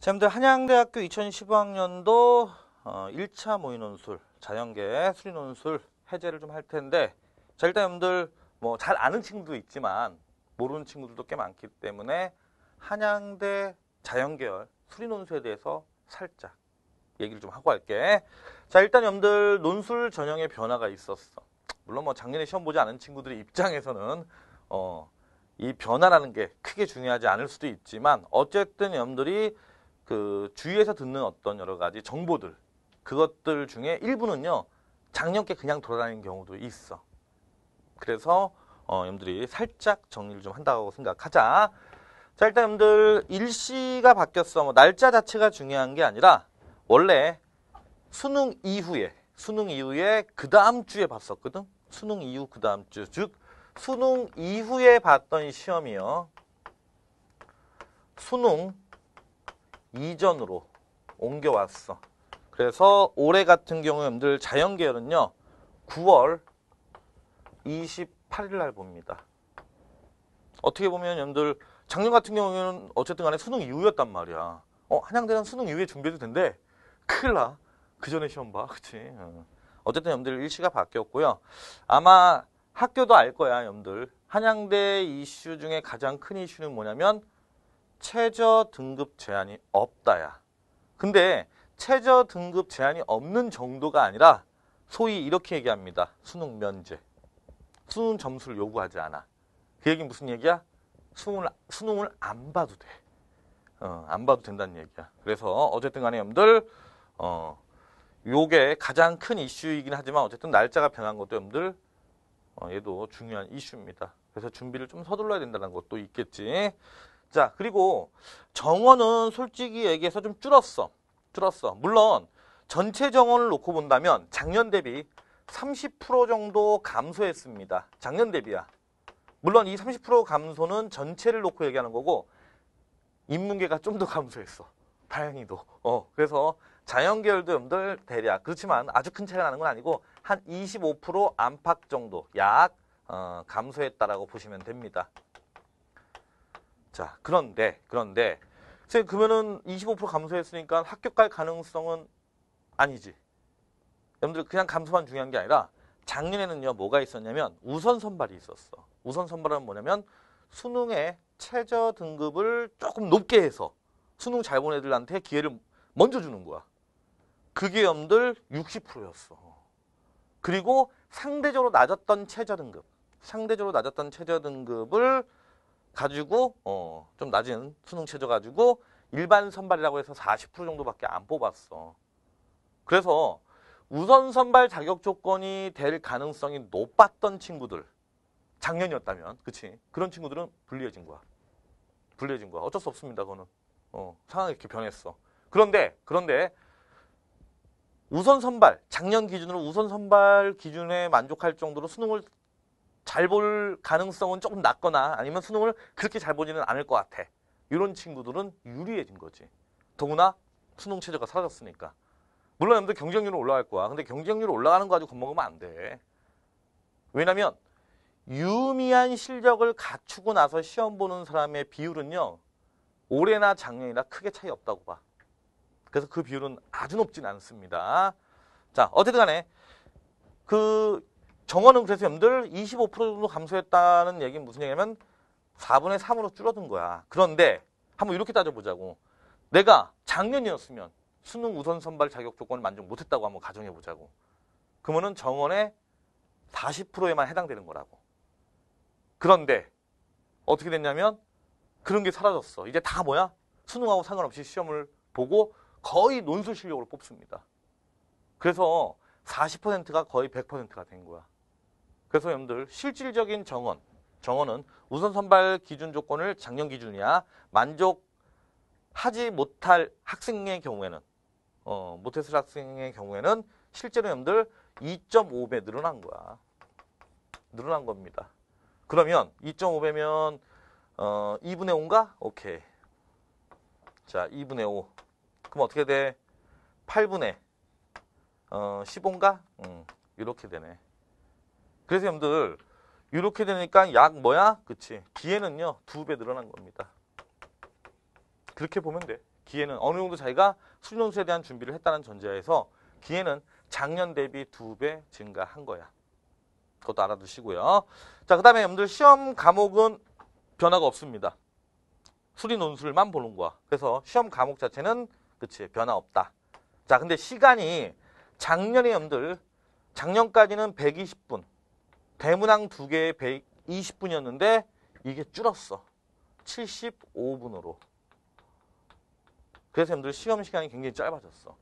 자님들 한양대학교 2015학년도 1차 어, 모의논술 자연계 수리논술 해제를 좀 할 텐데 자 일단 여러분들 뭐 잘 아는 친구도 있지만 모르는 친구들도 꽤 많기 때문에 한양대 자연계열 수리논술에 대해서 살짝 얘기를 좀 하고 갈게자 일단 여러분들 논술 전형의 변화가 있었어 물론 뭐 작년에 시험 보지 않은 친구들의 입장에서는 어, 이 변화라는 게 크게 중요하지 않을 수도 있지만 어쨌든 여러분들이 그 주위에서 듣는 어떤 여러 가지 정보들 그것들 중에 일부는요 작년께 그냥 돌아다니는 경우도 있어. 그래서 어, 여러분들이 살짝 정리를 좀 한다고 생각하자. 자 일단 여러분들 일시가 바뀌었어. 뭐 날짜 자체가 중요한 게 아니라 원래 수능 이후에 수능 이후에 그 다음 주에 봤었거든. 수능 이후 그 다음 주, 즉 수능 이후에 봤던 시험이요. 수능 이전으로 옮겨왔어. 그래서 올해 같은 경우들 자연계열은요. 9월 28일 날 봅니다. 어떻게 보면 여러분들 작년 같은 경우에는 어쨌든 간에 수능 이후였단 말이야. 어, 한양대는 수능 이후에 준비해도 된대. 큰일 나. 그 전에 시험 봐. 그치? 어. 어쨌든 여러분들 일시가 바뀌었고요. 아마 학교도 알 거야, 여러분들. 한양대 이슈 중에 가장 큰 이슈는 뭐냐면 최저 등급 제한이 없다야. 근데 최저 등급 제한이 없는 정도가 아니라 소위 이렇게 얘기합니다. 수능 면제. 수능 점수를 요구하지 않아. 그 얘기 무슨 얘기야? 수능을, 수능을 안 봐도 돼. 어, 안 봐도 된다는 얘기야. 그래서 어쨌든 간에 여러분들 어, 요게 가장 큰 이슈이긴 하지만 어쨌든 날짜가 변한 것도 여러분들 어, 얘도 중요한 이슈입니다. 그래서 준비를 좀 서둘러야 된다는 것도 있겠지. 자 그리고 정원은 솔직히 얘기해서 좀 줄었어. 줄었어. 물론 전체 정원을 놓고 본다면 작년 대비 30% 정도 감소했습니다. 작년 대비야. 물론 이 30% 감소는 전체를 놓고 얘기하는 거고 인문계가 좀 더 감소했어. 다행히도. 어, 그래서 자연계열도염들 대략 그렇지만 아주 큰 차이가 나는 건 아니고 한 25% 안팎 정도 약 어, 감소했다라고 보시면 됩니다. 자, 그런데, 그런데, 선생님, 그러면은 25% 감소했으니까 합격할 가능성은 아니지. 여러분들 그냥 감소만 중요한 게 아니라 작년에는요, 뭐가 있었냐면 우선 선발이 있었어. 우선 선발은 뭐냐면 수능에 최저 등급을 조금 높게 해서 수능 잘 본 애들한테 기회를 먼저 주는 거야. 그게 염들 60%였어. 그리고 상대적으로 낮았던 최저 등급, 상대적으로 낮았던 최저 등급을 가지고 어, 좀 낮은 수능 최저 가지고 일반 선발이라고 해서 40% 정도밖에 안 뽑았어. 그래서 우선 선발 자격 조건이 될 가능성이 높았던 친구들 작년이었다면 그치 그런 친구들은 불리해진 거야 불리해진 거야 어쩔 수 없습니다 그거는 어, 상황이 이렇게 변했어 그런데 그런데 우선 선발 작년 기준으로 우선 선발 기준에 만족할 정도로 수능을 잘볼 가능성은 조금 낮거나 아니면 수능을 그렇게 잘 보지는 않을 것 같아. 이런 친구들은 유리해진 거지. 더구나 수능 체제가 사라졌으니까. 물론 여러분들 경쟁률은 올라갈 거야. 근데 경쟁률 이 올라가는 거 가지고 겁먹으면 안 돼. 왜냐면 유미한 실력을 갖추고 나서 시험 보는 사람의 비율은요. 올해나 작년이나 크게 차이 없다고 봐. 그래서 그 비율은 아주 높진 않습니다. 자, 어쨌든 간에 그 정원은 그래서 여러분들 25% 정도 감소했다는 얘기는 무슨 얘기냐면 4분의 3으로 줄어든 거야. 그런데 한번 이렇게 따져보자고. 내가 작년이었으면 수능 우선 선발 자격 조건을 만족 못했다고 한번 가정해보자고. 그러면은 정원의 40%에만 해당되는 거라고. 그런데 어떻게 됐냐면 그런 게 사라졌어. 이제 다 뭐야? 수능하고 상관없이 시험을 보고 거의 논술 실력으로 뽑습니다. 그래서 40%가 거의 100%가 된 거야. 그래서 여러분들 실질적인 정원, 정원은 우선 선발 기준 조건을 작년 기준이야 만족하지 못할 학생의 경우에는 어, 모태슬 학생의 경우에는 실제로 여러분들 2.5배 늘어난 거야. 늘어난 겁니다. 그러면 2.5배면 어, 2분의 5인가? 오케이. 자, 2분의 5. 그럼 어떻게 돼? 8분의 어, 15인가? 음, 이렇게 되네. 그래서 여러분들 이렇게 되니까 약 뭐야? 그치. 기회는요. 두 배 늘어난 겁니다. 그렇게 보면 돼. 기회는 어느 정도 자기가 수련수에 대한 준비를 했다는 전제에서 하 기회는 작년 대비 두 배 증가한 거야. 그것도 알아두시고요. 자, 그 다음에 여러분들 시험 과목은 변화가 없습니다. 수리 논술만 보는 거야. 그래서 시험 과목 자체는 그치 변화 없다. 자, 근데 시간이 작년에 여러분들 작년까지는 120분, 대문항 두 개에 120분이었는데 이게 줄었어. 75분으로. 그래서 여러분들 시험 시간이 굉장히 짧아졌어.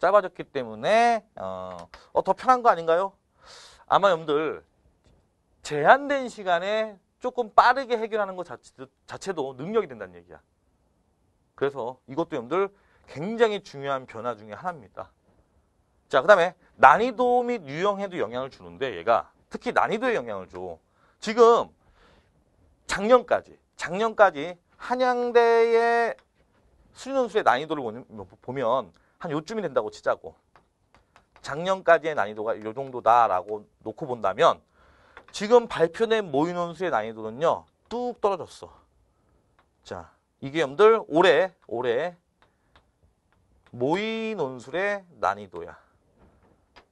짧아졌기 때문에 어, 어, 더 편한 거 아닌가요? 아마 여러분들 제한된 시간에 조금 빠르게 해결하는 것 자체도, 자체도 능력이 된다는 얘기야. 그래서 이것도 여러분들 굉장히 중요한 변화 중의 하나입니다. 자, 그 다음에 난이도 및 유형에도 영향을 주는데 얘가 특히 난이도에 영향을 줘. 지금 작년까지 작년까지 한양대의 수능수의 난이도를 보면 한 요쯤이 된다고 치자고 작년까지의 난이도가 요 정도다라고 놓고 본다면 지금 발표된 모의논술의 난이도는요 뚝 떨어졌어 자 이게 여러분들 올해 올해 모의논술의 난이도야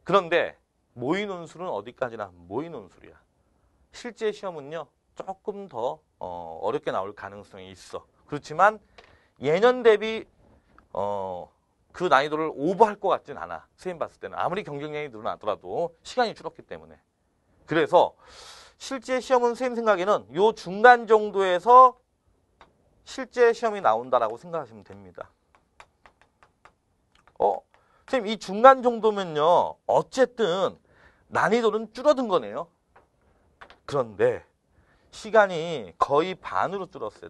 그런데 모의논술은 어디까지나 모의논술이야. 실제 시험은요. 조금 더 어, 어렵게 나올 가능성이 있어. 그렇지만 예년 대비 어, 그 난이도를 오버할 것 같진 않아. 선생님 봤을 때는 아무리 경쟁량이 늘어나더라도 시간이 줄었기 때문에. 그래서 실제 시험은 선생님 생각에는 요 중간 정도에서 실제 시험이 나온다라고 생각하시면 됩니다. 어, 선생님 이 중간 정도면요. 어쨌든 난이도는 줄어든 거네요. 그런데 시간이 거의 반으로 줄었어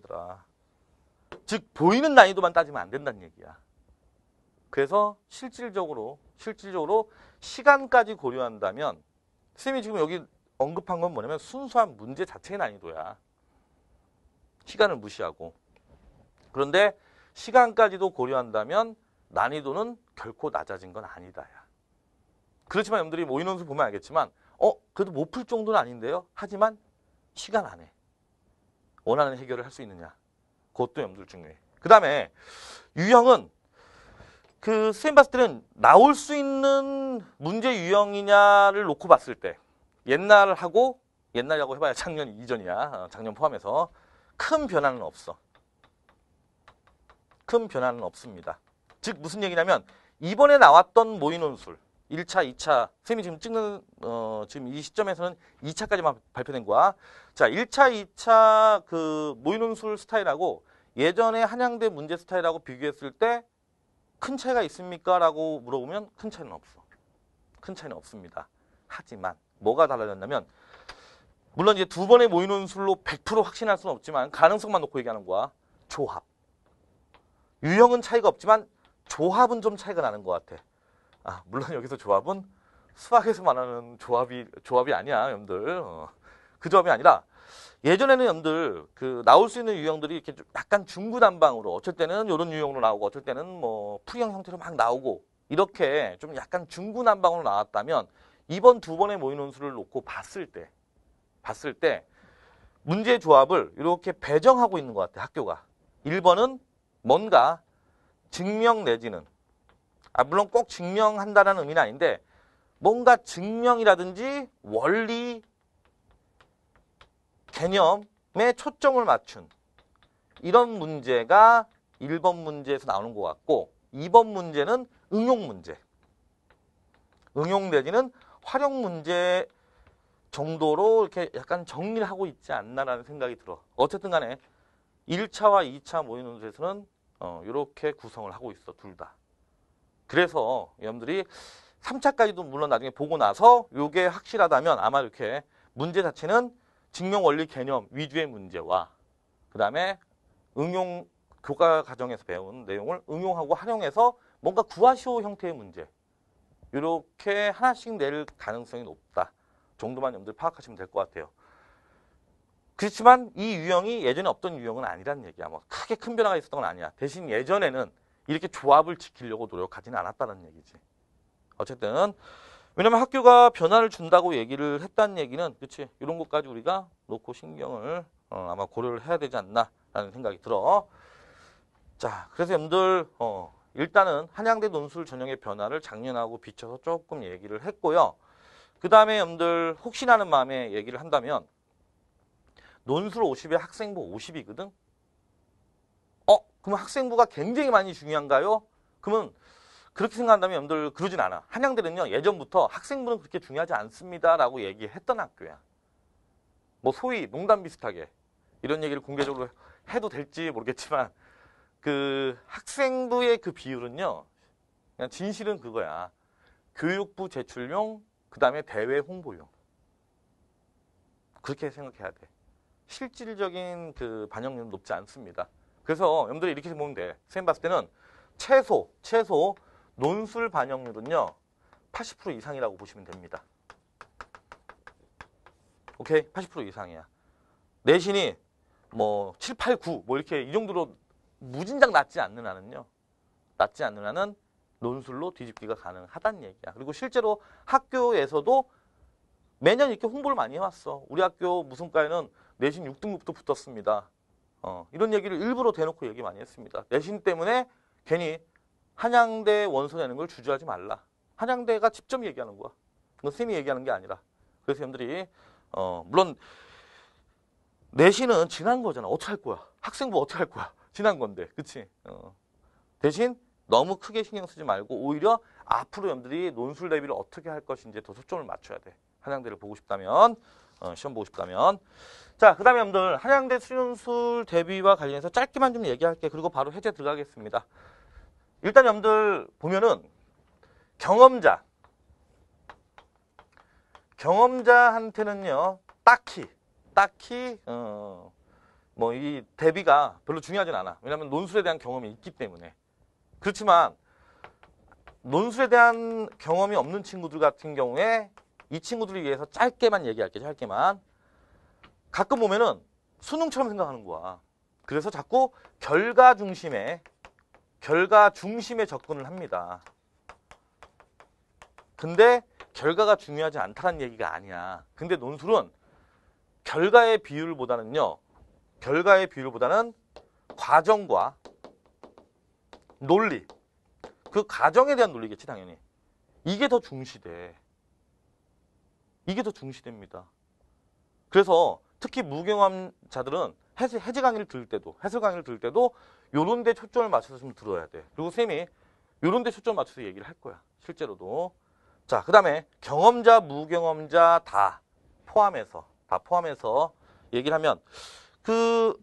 요즉 보이는 난이도만 따지면 안 된다는 얘기야. 그래서 실질적으로 실질적으로 시간까지 고려한다면 선생님이 지금 여기 언급한 건 뭐냐면 순수한 문제 자체의 난이도야. 시간을 무시하고 그런데 시간까지도 고려한다면 난이도는 결코 낮아진 건 아니다야. 그렇지만 여러분들이 뭐 모의논술 보면 알겠지만 어 그래도 못 풀 정도는 아닌데요. 하지만 시간 안에 원하는 해결을 할 수 있느냐. 그것도 여러분들 중요해. 그 다음에 유형은 그 선생님 봤을 때는 나올 수 있는 문제 유형이냐를 놓고 봤을 때 옛날하고 옛날이라고 해봐야 작년 이전이야. 어, 작년 포함해서 큰 변화는 없어. 큰 변화는 없습니다. 즉 무슨 얘기냐면 이번에 나왔던 모의논술 1차, 2차 쌤이 지금 찍는 어, 지금 이 시점에서는 2차까지만 발표된 거야. 자, 1차, 2차 그 모의논술 스타일하고 예전에 한양대 문제 스타일하고 비교했을 때 큰 차이가 있습니까? 라고 물어보면 큰 차이는 없어. 큰 차이는 없습니다. 하지만 뭐가 달라졌냐면 물론 이제 두 번의 모의논술로 100% 확신할 수는 없지만 가능성만 놓고 얘기하는 거야. 조합. 유형은 차이가 없지만 조합은 좀 차이가 나는 것 같아. 아, 물론 여기서 조합은 수학에서 말하는 조합이 조합이 아니야, 여러분들. 어, 그 조합이 아니라 예전에는 여러분들 그 나올 수 있는 유형들이 이렇게 약간 중구난방으로 어쩔 때는 이런 유형으로 나오고 어쩔 때는 뭐풀형 형태로 막 나오고 이렇게 좀 약간 중구난방으로 나왔다면 이번 두 번의 모의 논술을 놓고 봤을 때 봤을 때 문제 조합을 이렇게 배정하고 있는 것 같아요. 학교가. 1번은 뭔가 증명 내지는 아, 물론 꼭 증명한다는 의미는 아닌데 뭔가 증명이라든지 원리 개념에 초점을 맞춘 이런 문제가 1번 문제에서 나오는 것 같고 2번 문제는 응용 문제 응용 내지는 활용 문제 정도로 이렇게 약간 정리를 하고 있지 않나라는 생각이 들어 어쨌든 간에 1차와 2차 모의논술에서는 어, 이렇게 구성을 하고 있어 둘 다. 그래서 여러분들이 3차까지도 물론 나중에 보고 나서 이게 확실하다면 아마 이렇게 문제 자체는 증명원리 개념 위주의 문제와 그 다음에 응용 교과 과정에서 배운 내용을 응용하고 활용해서 뭔가 구하시오 형태의 문제 이렇게 하나씩 낼 가능성이 높다 정도만 여러분들 파악하시면 될 것 같아요. 그렇지만 이 유형이 예전에 없던 유형은 아니라는 얘기야. 뭐 크게 큰 변화가 있었던 건 아니야. 대신 예전에는 이렇게 조합을 지키려고 노력하지는 않았다는 얘기지. 어쨌든 왜냐면 학교가 변화를 준다고 얘기를 했다는 얘기는 그치 이런 것까지 우리가 놓고 신경을 어, 아마 고려를 해야 되지 않나라는 생각이 들어. 자, 그래서 여러분들 어, 일단은 한양대 논술 전형의 변화를 작년하고 비춰서 조금 얘기를 했고요. 그 다음에 여러분들 혹시나 하는 마음에 얘기를 한다면 논술 50에 학생부 50이거든. 어? 그럼 학생부가 굉장히 많이 중요한가요? 그러면 그렇게 생각한다면 여러분들 그러진 않아. 한양대는요. 예전부터 학생부는 그렇게 중요하지 않습니다라고 얘기했던 학교야. 뭐 소위 농담 비슷하게 이런 얘기를 공개적으로 해도 될지 모르겠지만 그 학생부의 그 비율은요. 그냥 진실은 그거야. 교육부 제출용 그다음에 대외 홍보용. 그렇게 생각해야 돼. 실질적인 그 반영률은 높지 않습니다. 그래서 여러분들이 이렇게 보면 돼. 선생님 봤을 때는 최소, 최소 논술 반영률은요. 80% 이상이라고 보시면 됩니다. 오케이? 80% 이상이야. 내신이 뭐 7, 8, 9 뭐 이렇게 이 정도로 무진장 낮지 않는 한은요. 낮지 않는 한은 논술로 뒤집기가 가능하다는 얘기야. 그리고 실제로 학교에서도 매년 이렇게 홍보를 많이 해왔어. 우리 학교 무슨과에는 내신 6등급도 붙었습니다. 어, 이런 얘기를 일부러 대놓고 얘기 많이 했습니다. 내신 때문에 괜히 한양대 원서 내는 걸 주저하지 말라. 한양대가 직접 얘기하는 거야. 그건 쌤이 얘기하는 게 아니라. 그래서 여러분들이 어, 물론 내신은 지난 거잖아. 어떻게 할 거야? 학생부 어떻게 할 거야? 지난 건데, 그치? 어. 대신 너무 크게 신경 쓰지 말고 오히려 앞으로 여러분들이 논술 대비를 어떻게 할 것인지 에더 초점을 맞춰야 돼. 한양대를 보고 싶다면, 어, 시험 보고 싶다면. 자, 그 다음에 여러분들 한양대 수련술 대비와 관련해서 짧게만 좀 얘기할게요. 그리고 바로 해제 들어가겠습니다. 일단 여러분들 보면은 경험자 경험자한테는요 딱히 딱히 어, 뭐이 대비가 별로 중요하진 않아. 왜냐하면 논술에 대한 경험이 있기 때문에 그렇지만 논술에 대한 경험이 없는 친구들 같은 경우에 이 친구들을 위해서 짧게만 얘기할게요. 짧게만 가끔 보면은 수능처럼 생각하는 거야. 그래서 자꾸 결과 중심에 결과 중심에 접근을 합니다. 근데 결과가 중요하지 않다는 얘기가 아니야. 근데 논술은 결과의 비율보다는요. 결과의 비율보다는 과정과 논리. 그 과정에 대한 논리겠지 당연히. 이게 더 중시돼. 이게 더 중시됩니다. 그래서 특히 무경험자들은 해제, 해제 강의를 들을 때도 해설 강의를 들을 때도 요런 데 초점을 맞춰서 좀 들어야 돼. 그리고 쌤이 요런 데 초점 을 맞춰서 얘기를 할 거야. 실제로도. 자, 그 다음에 경험자, 무경험자 다 포함해서 다 포함해서 얘기를 하면 그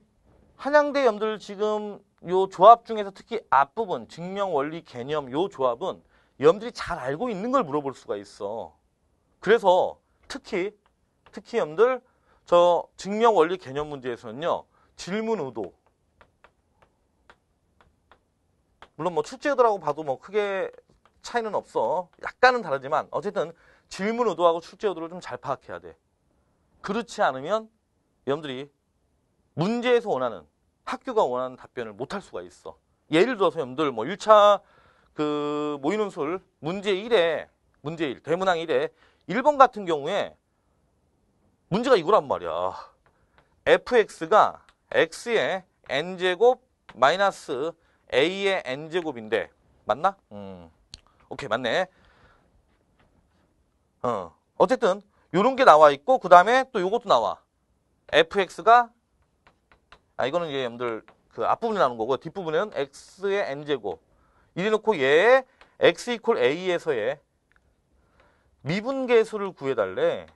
한양대 염들 지금 요 조합 중에서 특히 앞부분 증명 원리 개념 요 조합은 염들이 잘 알고 있는 걸 물어볼 수가 있어. 그래서 특히 특히 염들 저 증명 원리 개념 문제에서는요. 질문 의도. 물론 뭐출제의도라고 봐도 뭐 크게 차이는 없어. 약간은 다르지만 어쨌든 질문 의도하고 출제 의도를 좀 잘 파악해야 돼. 그렇지 않으면 여러분들이 문제에서 원하는 학교가 원하는 답변을 못 할 수가 있어. 예를 들어서 여러분들 뭐 1차 그 모의논술 문제 1에 문제 1 대문항 1에 1번 같은 경우에 문제가 이거란 말이야. fx가 x의 n제곱 마이너스 a의 n제곱인데 맞나? 음. 오케이 맞네. 어. 어쨌든 요런 게 나와 있고 그 다음에 또 요것도 나와. fx가 아 이거는 이제 여러분들 그 앞부분이 나오는 거고 뒷부분에는 x의 n제곱 이래 놓고 얘의 x 이퀄 a에서의 미분계수를 구해달래.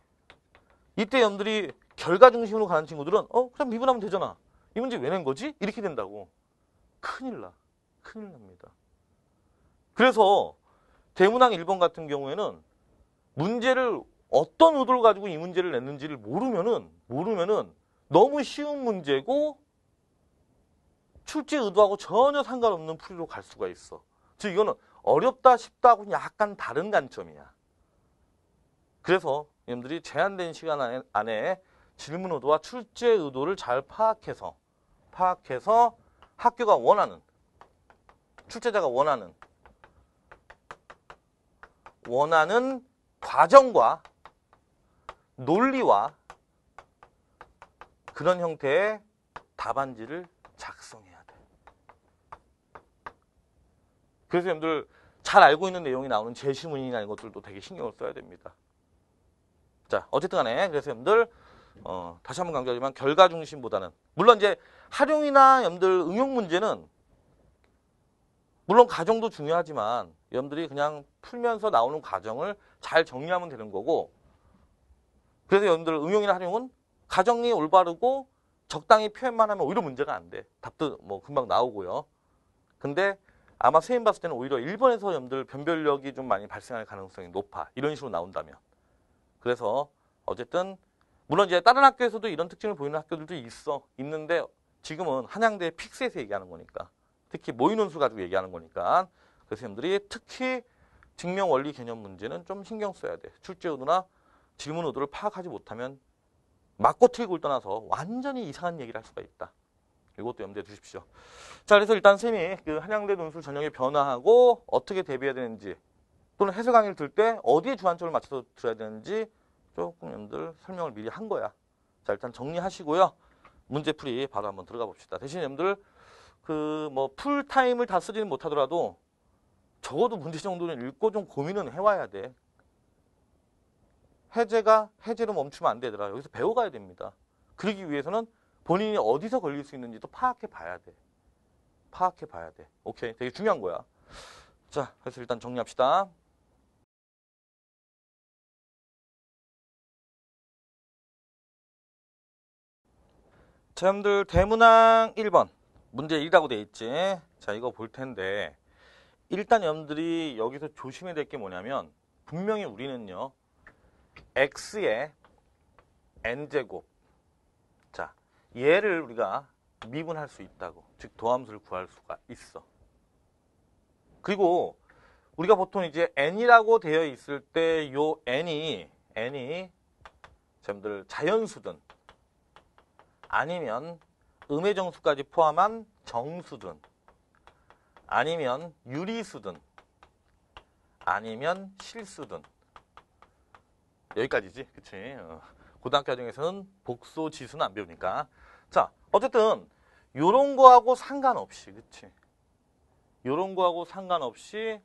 이때 염들이 결과 중심으로 가는 친구들은 어 그냥 미분하면 되잖아. 이 문제 왜 낸 거지? 이렇게 된다고. 큰일 나. 큰일 납니다. 그래서 대문항 1번 같은 경우에는 문제를 어떤 의도를 가지고 이 문제를 냈는지를 모르면은 모르면은 너무 쉬운 문제고 출제 의도하고 전혀 상관없는 풀이로 갈 수가 있어. 즉 이거는 어렵다 싶다고 약간 다른 관점이야. 그래서 여러분들이 제한된 시간 안에 질문 의도와 출제 의도를 잘 파악해서 파악해서 학교가 원하는 출제자가 원하는 원하는 과정과 논리와 그런 형태의 답안지를 작성해야 돼. 그래서 여러분들 잘 알고 있는 내용이 나오는 제시문이나 이런 것들도 되게 신경을 써야 됩니다. 자, 어쨌든 간에 그래서 여러분들 어, 다시 한번 강조하지만 결과 중심보다는 물론 이제 활용이나 여러분들 응용 문제는 물론 과정도 중요하지만 여러분들이 그냥 풀면서 나오는 과정을 잘 정리하면 되는 거고 그래서 여러분들 응용이나 활용은 과정이 올바르고 적당히 표현만 하면 오히려 문제가 안 돼. 답도 뭐 금방 나오고요. 근데 아마 선생님 봤을 때는 오히려 1번에서 여러분들 변별력이 좀 많이 발생할 가능성이 높아. 이런 식으로 나온다면. 그래서 어쨌든 물론 이제 다른 학교에서도 이런 특징을 보이는 학교들도 있어 있는데 지금은 한양대 픽스에서 얘기하는 거니까 특히 모의논술 가지고 얘기하는 거니까 그 선생님들이 특히 증명 원리 개념 문제는 좀 신경 써야 돼. 출제 의도나 질문 의도를 파악하지 못하면 맞고 틀리고를 떠나서 완전히 이상한 얘기를 할 수가 있다. 이것도 염두에 두십시오. 자, 그래서 일단 쌤이 그 한양대 논술 전형의 변화하고 어떻게 대비해야 되는지 또는 해설 강의를 들 때 어디에 주안점을 맞춰서 들어야 되는지 조금님들 설명을 미리 한 거야. 자 일단 정리하시고요. 문제풀이 바로 한번 들어가 봅시다. 대신 여러분들 그 뭐 풀타임을 다 쓰지는 못하더라도 적어도 문제 정도는 읽고 좀 고민은 해와야 돼. 해제가 해제로 멈추면 안 되더라. 여기서 배워가야 됩니다. 그러기 위해서는 본인이 어디서 걸릴 수 있는지도 파악해 봐야 돼. 파악해 봐야 돼. 오케이. 되게 중요한 거야. 자, 그래서 일단 정리합시다. 여러분들 대문항 1번 문제 1이라고 돼 있지 자 이거 볼 텐데 일단 여러분들이 여기서 조심해야 될 게 뭐냐면 분명히 우리는요 x의 n제곱 자 얘를 우리가 미분할 수 있다고 즉 도함수를 구할 수가 있어 그리고 우리가 보통 이제 n이라고 되어 있을 때요 n이 n이 여러분들 자연수든 아니면 음의 정수까지 포함한 정수든 아니면 유리수든 아니면 실수든 여기까지지 그치 어. 고등학교 중에서는 복소 지수는 안 배우니까 자 어쨌든 요런 거하고 상관없이 그치 요런 거하고 상관없이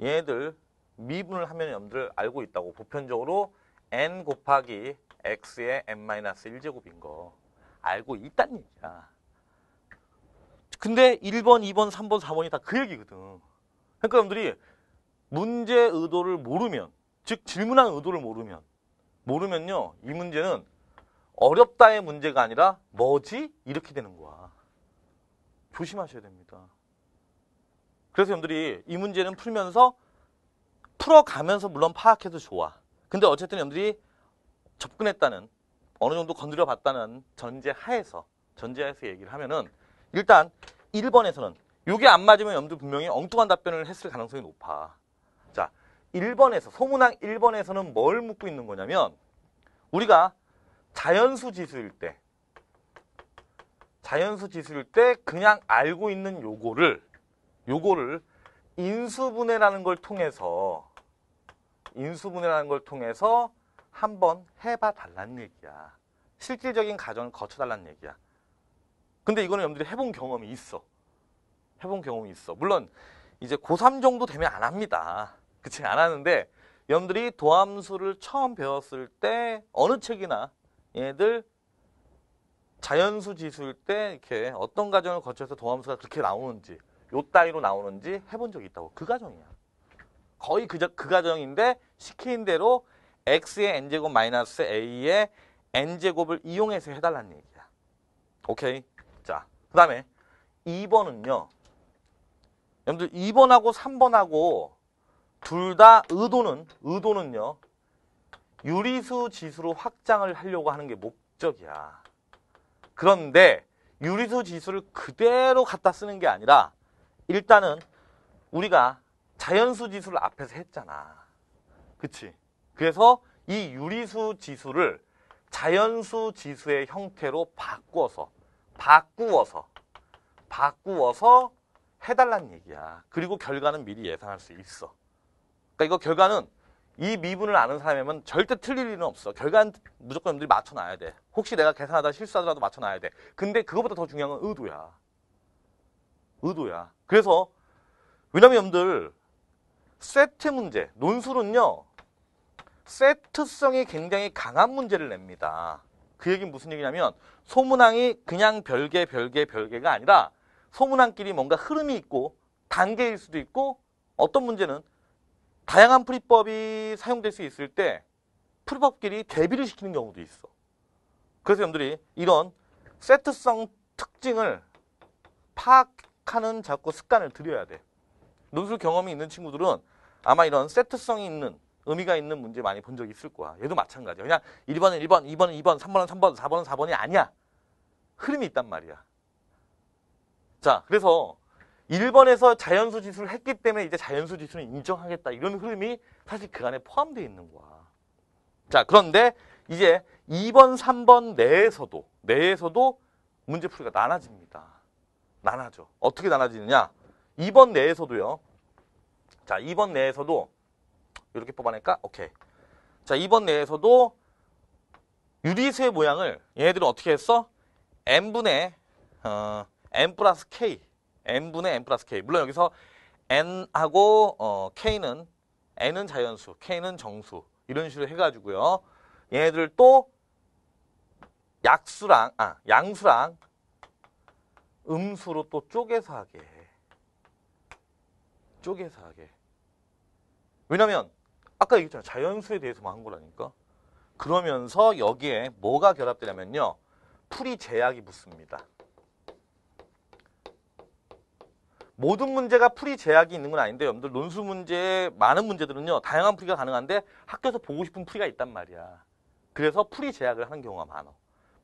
얘들 미분을 하면 여러분들 알고 있다고 보편적으로 n 곱하기 x의 n-1제곱인 거 알고 있다는 얘기야. 근데 1번, 2번, 3번, 4번이 다 그 얘기거든. 그러니까 여러분들이 문제 의도를 모르면, 즉 질문한 의도를 모르면, 모르면요, 이 문제는 어렵다의 문제가 아니라 뭐지? 이렇게 되는 거야. 조심하셔야 됩니다. 그래서 여러분들이 이 문제는 풀면서 풀어가면서 물론 파악해도 좋아. 근데 어쨌든 여러분들이 접근했다는 어느 정도 건드려 봤다는 전제 하에서 전제하에서 얘기를 하면은 일단 1번에서는 이게 안 맞으면 염두 분명히 엉뚱한 답변을 했을 가능성이 높아. 자, 1번에서 소문항 1번에서는 뭘 묻고 있는 거냐면 우리가 자연수 지수일 때 자연수 지수일 때 그냥 알고 있는 요거를 요거를 인수분해라는 걸 통해서 인수분해라는 걸 통해서 한번 해봐 달라는 얘기야. 실질적인 과정을 거쳐달라는 얘기야. 근데 이거는 여러분들이 해본 경험이 있어. 해본 경험이 있어. 물론 이제 고3 정도 되면 안 합니다. 그치? 안 하는데 여러분들이 도함수를 처음 배웠을 때 어느 책이나 얘들 자연수 지수일 때 이렇게 어떤 과정을 거쳐서 도함수가 그렇게 나오는지 요 따위로 나오는지 해본 적이 있다고. 그 과정이야. 거의 그, 그 과정인데 시킨 대로 x의 n제곱 마이너스 a의 n제곱을 이용해서 해달라는 얘기야. 오케이? 자, 그 다음에 2번은요. 여러분들 2번하고 3번하고 둘 다 의도는, 의도는요. 유리수 지수로 확장을 하려고 하는 게 목적이야. 그런데 유리수 지수를 그대로 갖다 쓰는 게 아니라 일단은 우리가 자연수 지수를 앞에서 했잖아. 그치? 그래서 이 유리수 지수를 자연수 지수의 형태로 바꾸어서 바꾸어서 바꾸어서 해달란 얘기야. 그리고 결과는 미리 예상할 수 있어. 그러니까 이거 결과는 이 미분을 아는 사람이면 절대 틀릴 일은 없어. 결과는 무조건 여러분 들이 맞춰놔야 돼. 혹시 내가 계산하다 실수하더라도 맞춰놔야 돼. 근데 그것보다더 중요한 건 의도야. 의도야. 그래서 왜냐면 여러분들 세트 문제, 논술은요. 세트성이 굉장히 강한 문제를 냅니다. 그 얘기는 무슨 얘기냐면 소문항이 그냥 별개 별개 별개가 아니라 소문항끼리 뭔가 흐름이 있고 단계일 수도 있고 어떤 문제는 다양한 풀이법이 사용될 수 있을 때 풀이법끼리 대비를 시키는 경우도 있어. 그래서 여러분들이 이런 세트성 특징을 파악하는 자꾸 습관을 들여야 돼. 논술 경험이 있는 친구들은 아마 이런 세트성이 있는 의미가 있는 문제 많이 본적이 있을 거야. 얘도 마찬가지야. 그냥 1번은 1번, 2번은 2번, 3번은 3번, 4번은 4번이 아니야. 흐름이 있단 말이야. 자, 그래서 1번에서 자연수 지수를 했기 때문에 이제 자연수 지수는 인정하겠다. 이런 흐름이 사실 그 안에 포함되어 있는 거야. 자, 그런데 이제 2번, 3번 내에서도, 내에서도 문제풀이가 나눠집니다. 나눠져. 어떻게 나눠지느냐? 2번 내에서도요. 자, 2번 내에서도 이렇게 뽑아낼까? 오케이. 자, 2번 내에서도 유리쇠 모양을 얘네들은 어떻게 했어? n분의 어, n 플러스 k n분의 n 플러스 k 물론 여기서 n하고 어, k는 n은 자연수, k는 정수 이런 식으로 해가지고요. 얘네들 또 약수랑 아 양수랑 음수로 또 쪼개서 하게 쪼개서 하게 왜냐면 아까 얘기했잖아 자연수에 대해서만 뭐 한 거라니까. 그러면서 여기에 뭐가 결합되냐면요. 풀이 제약이 붙습니다. 모든 문제가 풀이 제약이 있는 건 아닌데 여러분들 논술 문제 많은 문제들은요. 다양한 풀이가 가능한데 학교에서 보고 싶은 풀이가 있단 말이야. 그래서 풀이 제약을 하는 경우가 많아.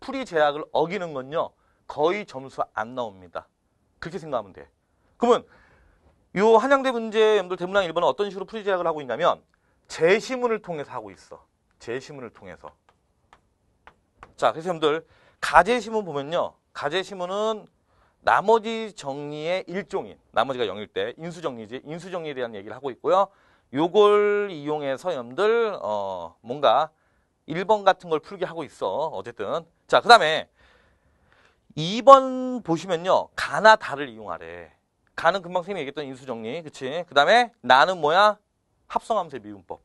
풀이 제약을 어기는 건요. 거의 점수 안 나옵니다. 그렇게 생각하면 돼. 그러면 요 한양대 문제 여러분들 대문항 1번은 어떤 식으로 풀이 제약을 하고 있냐면 제시문을 통해서 하고 있어. 제시문을 통해서. 자, 그래서 여러분들 가제시문 보면요. 가제시문은 나머지 정리의 일종인 나머지가 0일 때 인수정리지 인수정리에 대한 얘기를 하고 있고요. 요걸 이용해서 여러분들 어 뭔가 1번 같은 걸 풀게 하고 있어. 어쨌든 자, 그다음에 2번 보시면요. 가나 다를 이용하래. 가는 금방 선생님이 얘기했던 인수정리. 그치? 그 다음에 나는 뭐야? 합성함수 의 미분법.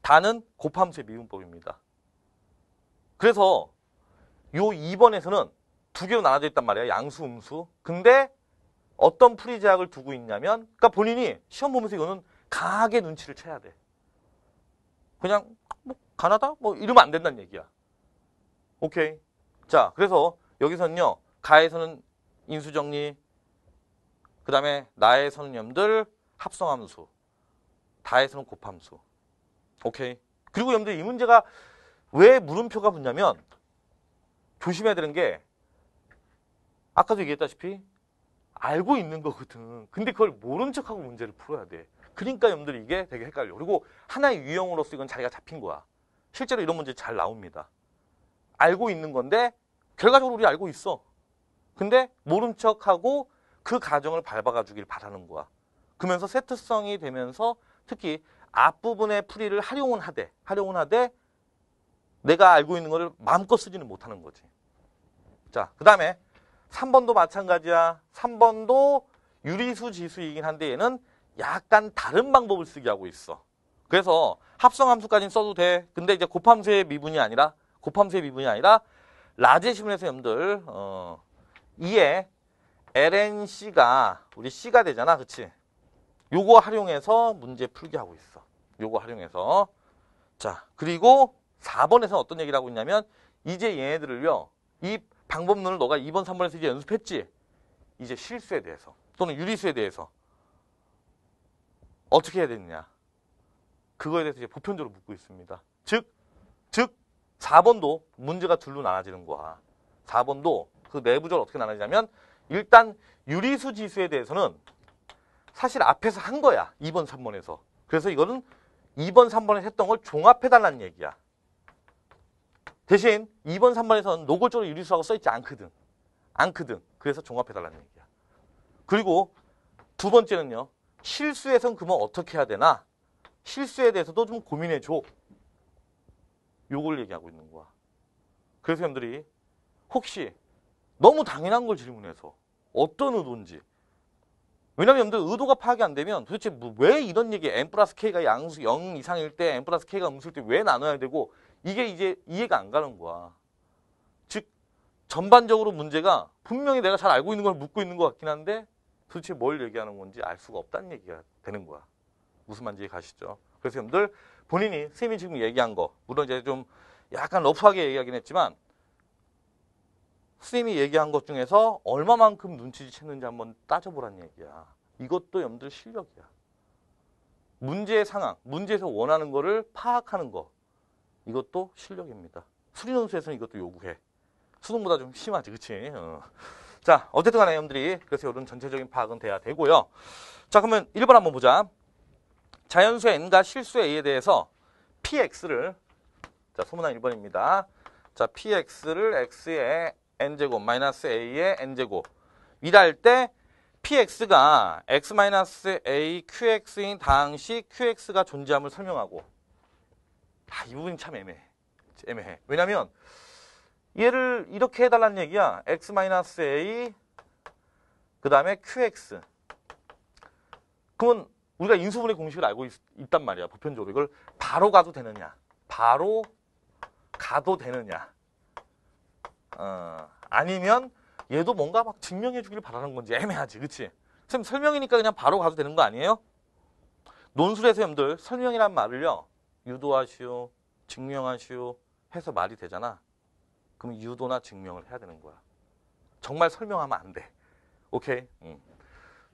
다는 곱함수 의 미분법입니다. 그래서 요 2번에서는 두 개로 나눠져 있단 말이에요. 양수, 음수. 근데 어떤 풀이제약을 두고 있냐면 그러니까 본인이 시험 보면서 이거는 강하게 눈치를 채야 돼. 그냥 뭐 가나다? 뭐 이러면 안 된다는 얘기야. 오케이. 자, 그래서 여기서는요. 가에서는 인수정리, 그 다음에 나에서는 염들, 합성함수. 다에서는 곱함수. 오케이. 그리고 여러분들 이 문제가 왜 물음표가 붙냐면 조심해야 되는 게 아까도 얘기했다시피 알고 있는 거거든. 근데 그걸 모른 척하고 문제를 풀어야 돼. 그러니까 여러분들 이게 되게 헷갈려. 그리고 하나의 유형으로서 이건 자리가 잡힌 거야. 실제로 이런 문제 잘 나옵니다. 알고 있는 건데 결과적으로 우리 알고 있어. 근데 모른 척하고 그 과정을 밟아가주길 바라는 거야. 그러면서 세트성이 되면서 특히 앞부분의 풀이를 활용은 하되 활용은 하되 내가 알고 있는 것을 마음껏 쓰지는 못하는 거지. 자, 그 다음에 3번도 마찬가지야. 3번도 유리수 지수이긴 한데 얘는 약간 다른 방법을 쓰게 하고 있어. 그래서 합성함수까지는 써도 돼. 근데 이제 곱함수의 미분이 아니라 곱함수의 미분이 아니라 라제시문에서 여러분들 어, 2에 ln c가 우리 c가 되잖아. 그치? 요거 활용해서 문제 풀기 하고 있어. 요거 활용해서. 자, 그리고 4번에서는 어떤 얘기를 하고 있냐면 이제 얘네들을요. 이 방법론을 너가 2번, 3번에서 이제 연습했지? 이제 실수에 대해서 또는 유리수에 대해서 어떻게 해야 되느냐. 그거에 대해서 이제 보편적으로 묻고 있습니다. 즉, 즉 4번도 문제가 둘로 나눠지는 거야. 4번도 그 내부적으로 어떻게 나눠지냐면 일단 유리수 지수에 대해서는 사실 앞에서 한 거야. 2번, 3번에서. 그래서 이거는 2번, 3번에 했던 걸 종합해달라는 얘기야. 대신 2번, 3번에서는 노골적으로 유리수라고 써있지 않거든. 않거든. 그래서 종합해달라는 얘기야. 그리고 두 번째는요. 실수에선 그러 어떻게 해야 되나? 실수에 대해서도 좀 고민해줘. 요걸 얘기하고 있는 거야. 그래서 여러분들이 혹시 너무 당연한 걸 질문해서 어떤 의도인지 왜냐면 여러분들 의도가 파악이 안 되면 도대체 뭐 왜 이런 얘기 n 플러스 k가 양수 0 이상일 때 n 플러스 k가 음수일 때 왜 나눠야 되고 이게 이제 이해가 안 가는 거야. 즉 전반적으로 문제가 분명히 내가 잘 알고 있는 걸 묻고 있는 것 같긴 한데 도대체 뭘 얘기하는 건지 알 수가 없다는 얘기가 되는 거야. 무슨 말인지 가시죠. 그래서 여러분들 본인이 선생님이 지금 얘기한 거 물론 이제 좀 약간 러프하게 얘기하긴 했지만 스님이 얘기한 것 중에서 얼마만큼 눈치를 챘는지 한번 따져보라는 얘기야. 이것도 염들 실력이야. 문제의 상황, 문제에서 원하는 거를 파악하는 거. 이것도 실력입니다. 수리논술에서는 이것도 요구해. 수능보다 좀 심하지, 그치? 어. 자, 어쨌든 간에 염들이 그래서 이런 전체적인 파악은 돼야 되고요. 자, 그러면 1번 한번 보자. 자연수의 n과 실수의 a에 대해서 px를 자, 소문난 1번입니다. 자, px를 x의 n제곱 마이너스 a의 n제곱 이랄 때 px가 x-a qx인 당시 qx가 존재함을 설명하고 아, 이 부분이 참 애매해. 애매해. 왜냐면 얘를 이렇게 해달라는 얘기야. x-a 그 다음에 qx 그러면 우리가 인수분의 공식을 알고 있, 단 말이야. 보편적으로. 이걸 바로 가도 되느냐. 바로 가도 되느냐. 어, 아니면 얘도 뭔가 막 증명해 주기를 바라는 건지 애매하지 그치? 쌤 설명이니까 그냥 바로 가도 되는 거 아니에요? 논술에서여러분들 설명이란 말을요 유도하시오 증명하시오 해서 말이 되잖아 그럼 유도나 증명을 해야 되는 거야 정말 설명하면 안돼 오케이? 음.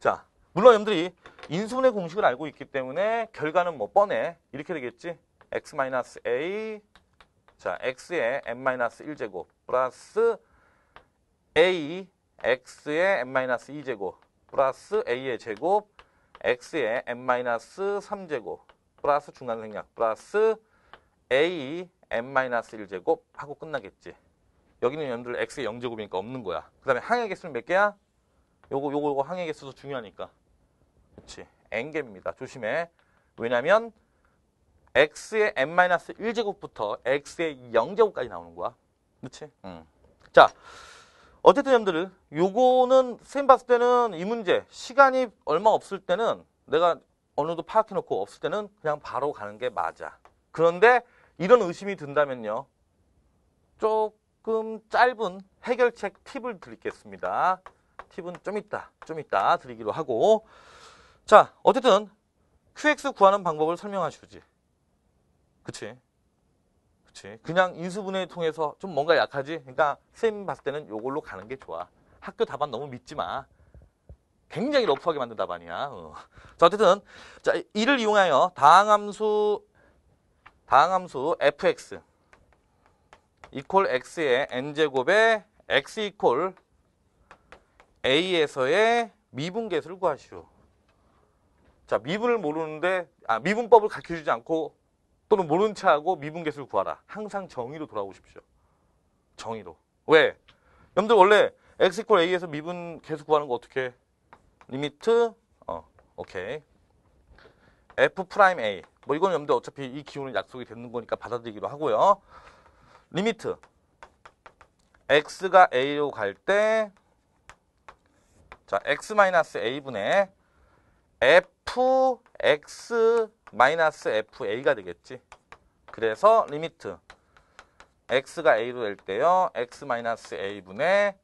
자 물론 여러분들이 인수분의 공식을 알고 있기 때문에 결과는 뭐 뻔해 이렇게 되겠지 x-a 자 x의 n-1제곱 플러스 a x의 n-2제곱 플러스 a의 제곱 x의 n-3제곱 플러스 중간 생략 플러스 a n-1제곱 하고 끝나겠지. 여기는 연들 x의 0제곱이니까 없는 거야. 그 다음에 항의 개수는 몇 개야? 요거 요거 요거 항의 개수도 중요하니까. 그렇지. n개입니다. 조심해. 왜냐면 x의 n-1제곱부터 x의 0제곱까지 나오는 거야. 그렇지. 음. 자, 어쨌든 여러분들 요거는 선생님 봤을 때는 이 문제 시간이 얼마 없을 때는 내가 어느 정도 파악해놓고 없을 때는 그냥 바로 가는 게 맞아. 그런데 이런 의심이 든다면요. 조금 짧은 해결책 팁을 드리겠습니다. 팁은 좀 있다, 좀 있다 드리기로 하고. 자, 어쨌든 QX 구하는 방법을 설명하시지. 그치? 그치. 그냥 인수분해 통해서 좀 뭔가 약하지? 그러니까 쌤 봤을 때는 이걸로 가는 게 좋아. 학교 답안 너무 믿지 마. 굉장히 러프하게 만든 답안이야. 어. 자, 어쨌든 자, 이를 이용하여 다항함수 다항함수 fx 이퀄 x의 n제곱에 x 이퀄 a에서의 미분계수를 구하시오. 자, 미분을 모르는데 아, 미분법을 가르쳐 주지 않고 또는 모른 체하고 미분계수를 구하라. 항상 정의로 돌아오십시오. 정의로. 왜? 여러분들 원래 x e 이퀄 a에서 미분 계수 구하는 거 어떻게 해? 리미트 어 오케이 f 프라임 a 뭐 이건 여러분들 어차피 이 기호는 약속이 되는 거니까 받아들이기로 하고요. 리미트 x가 a로 갈 때 자, x-a분의 f x 마이너스 FA가 되겠지. 그래서 리미트 x가 a로 될 때요. x 마이너스 a분의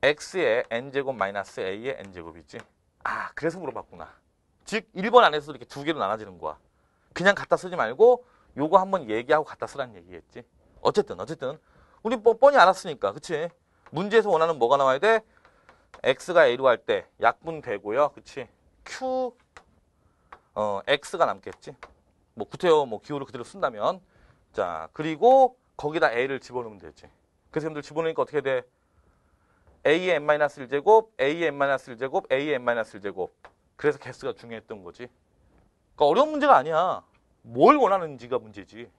x의 n제곱 마이너스 a의 n제곱이지. 아, 그래서 물어봤구나. 즉 1번 안에서 이렇게 두 개로 나눠지는 거야. 그냥 갖다 쓰지 말고 요거 한번 얘기하고 갖다 쓰라는 얘기겠지. 어쨌든 어쨌든 우리 뻔, 뻔히 알았으니까. 그치? 문제에서 원하는 뭐가 나와야 돼? x가 a로 할 때 약분 되고요. 그치? q 어, x가 남겠지. 뭐 구태여 뭐 기호를 그대로 쓴다면 자 그리고 거기다 a를 집어넣으면 되지. 그 셈들 집어넣으니까 어떻게 돼? a의 n-1제곱, a의 n-1제곱, a의 n-1제곱. 그래서 개수가 중요했던 거지. 그러니까 어려운 문제가 아니야. 뭘 원하는지가 문제지.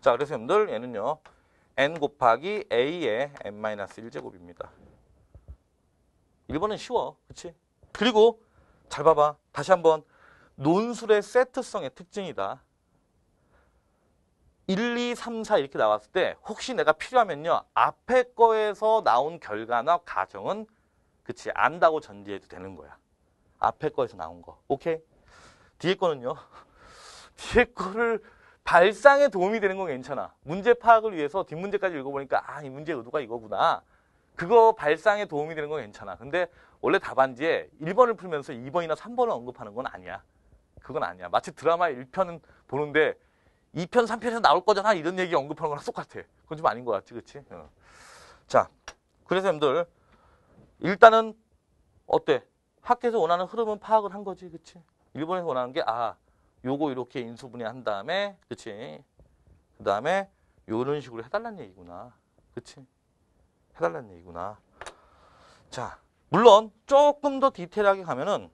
자, 그래서 여러분들 얘는요. n 곱하기 a의 n-1제곱입니다. 1번은 쉬워. 그치 그리고 잘 봐봐. 다시 한번 논술의 세트성의 특징이다. 1, 2, 3, 4 이렇게 나왔을 때 혹시 내가 필요하면요. 앞에 거에서 나온 결과나 가정은 그치 안다고 전제해도 되는 거야. 앞에 거에서 나온 거. 오케이? 뒤에 거는요. 뒤에 거를 발상에 도움이 되는 건 괜찮아. 문제 파악을 위해서 뒷문제까지 읽어보니까 아, 이 문제의 의도가 이거구나. 그거 발상에 도움이 되는 건 괜찮아. 근데 원래 답안지에 1번을 풀면서 2번이나 3번을 언급하는 건 아니야. 그건 아니야. 마치 드라마 1편은 보는데 2편, 3편에서 나올 거잖아. 이런 얘기 언급하는 거랑 똑같아. 그건 좀 아닌 것 같지, 그치? 어. 자, 그래서 여러분들, 일단은, 어때? 학교에서 원하는 흐름은 파악을 한 거지, 그치? 일본에서 원하는 게, 아, 요거 이렇게 인수분해 한 다음에, 그치? 그 다음에, 요런 식으로 해달라는 얘기구나. 그치? 해달라는 얘기구나. 자, 물론, 조금 더 디테일하게 가면은,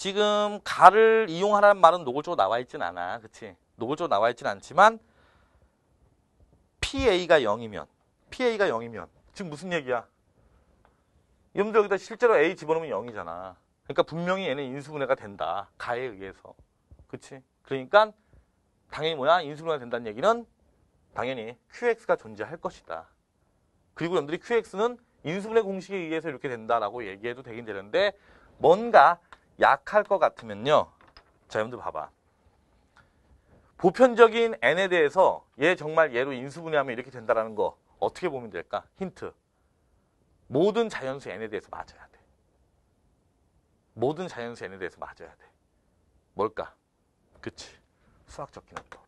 지금 가를 이용하라는 말은 노골적으로 나와 있진 않아. 그치? 노골적으로 나와 있진 않지만 PA가 0이면 PA가 0이면 지금 무슨 얘기야? 여러분들 여기다 실제로 A 집어넣으면 0이잖아. 그러니까 분명히 얘는 인수분해가 된다. 가에 의해서. 그치? 그러니까 당연히 뭐야? 인수분해가 된다는 얘기는 당연히 QX가 존재할 것이다. 그리고 여러분들이 QX는 인수분해 공식에 의해서 이렇게 된다라고 얘기해도 되긴 되는데 뭔가 약할 것 같으면요. 자, 여러분들 봐봐. 보편적인 n에 대해서 얘 정말 얘로 인수분해하면 이렇게 된다라는 거 어떻게 보면 될까? 힌트. 모든 자연수 n에 대해서 맞아야 돼. 모든 자연수 n에 대해서 맞아야 돼. 뭘까? 그치. 수학적 기납법.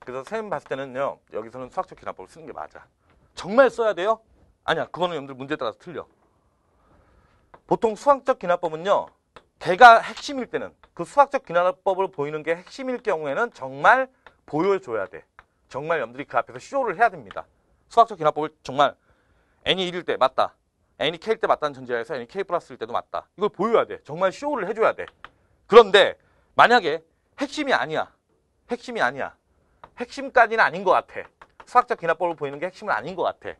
그래서 선생님 봤을 때는요. 여기서는 수학적 기납법을 쓰는 게 맞아. 정말 써야 돼요? 아니야. 그거는 여러분들 문제에 따라서 틀려. 보통 수학적 귀납법은요 걔가 핵심일 때는 그 수학적 귀납법을 보이는 게 핵심일 경우에는 정말 보여줘야 돼. 정말 여러분들이 그 앞에서 쇼를 해야 됩니다. 수학적 귀납법을 정말 n이 1일 때 맞다. n이 k일 때 맞다는 전제하에서 n이 k 플러스일 때도 맞다. 이걸 보여야 돼. 정말 쇼를 해줘야 돼. 그런데 만약에 핵심이 아니야. 핵심이 아니야. 핵심까지는 아닌 것 같아. 수학적 귀납법을 보이는 게 핵심은 아닌 것 같아.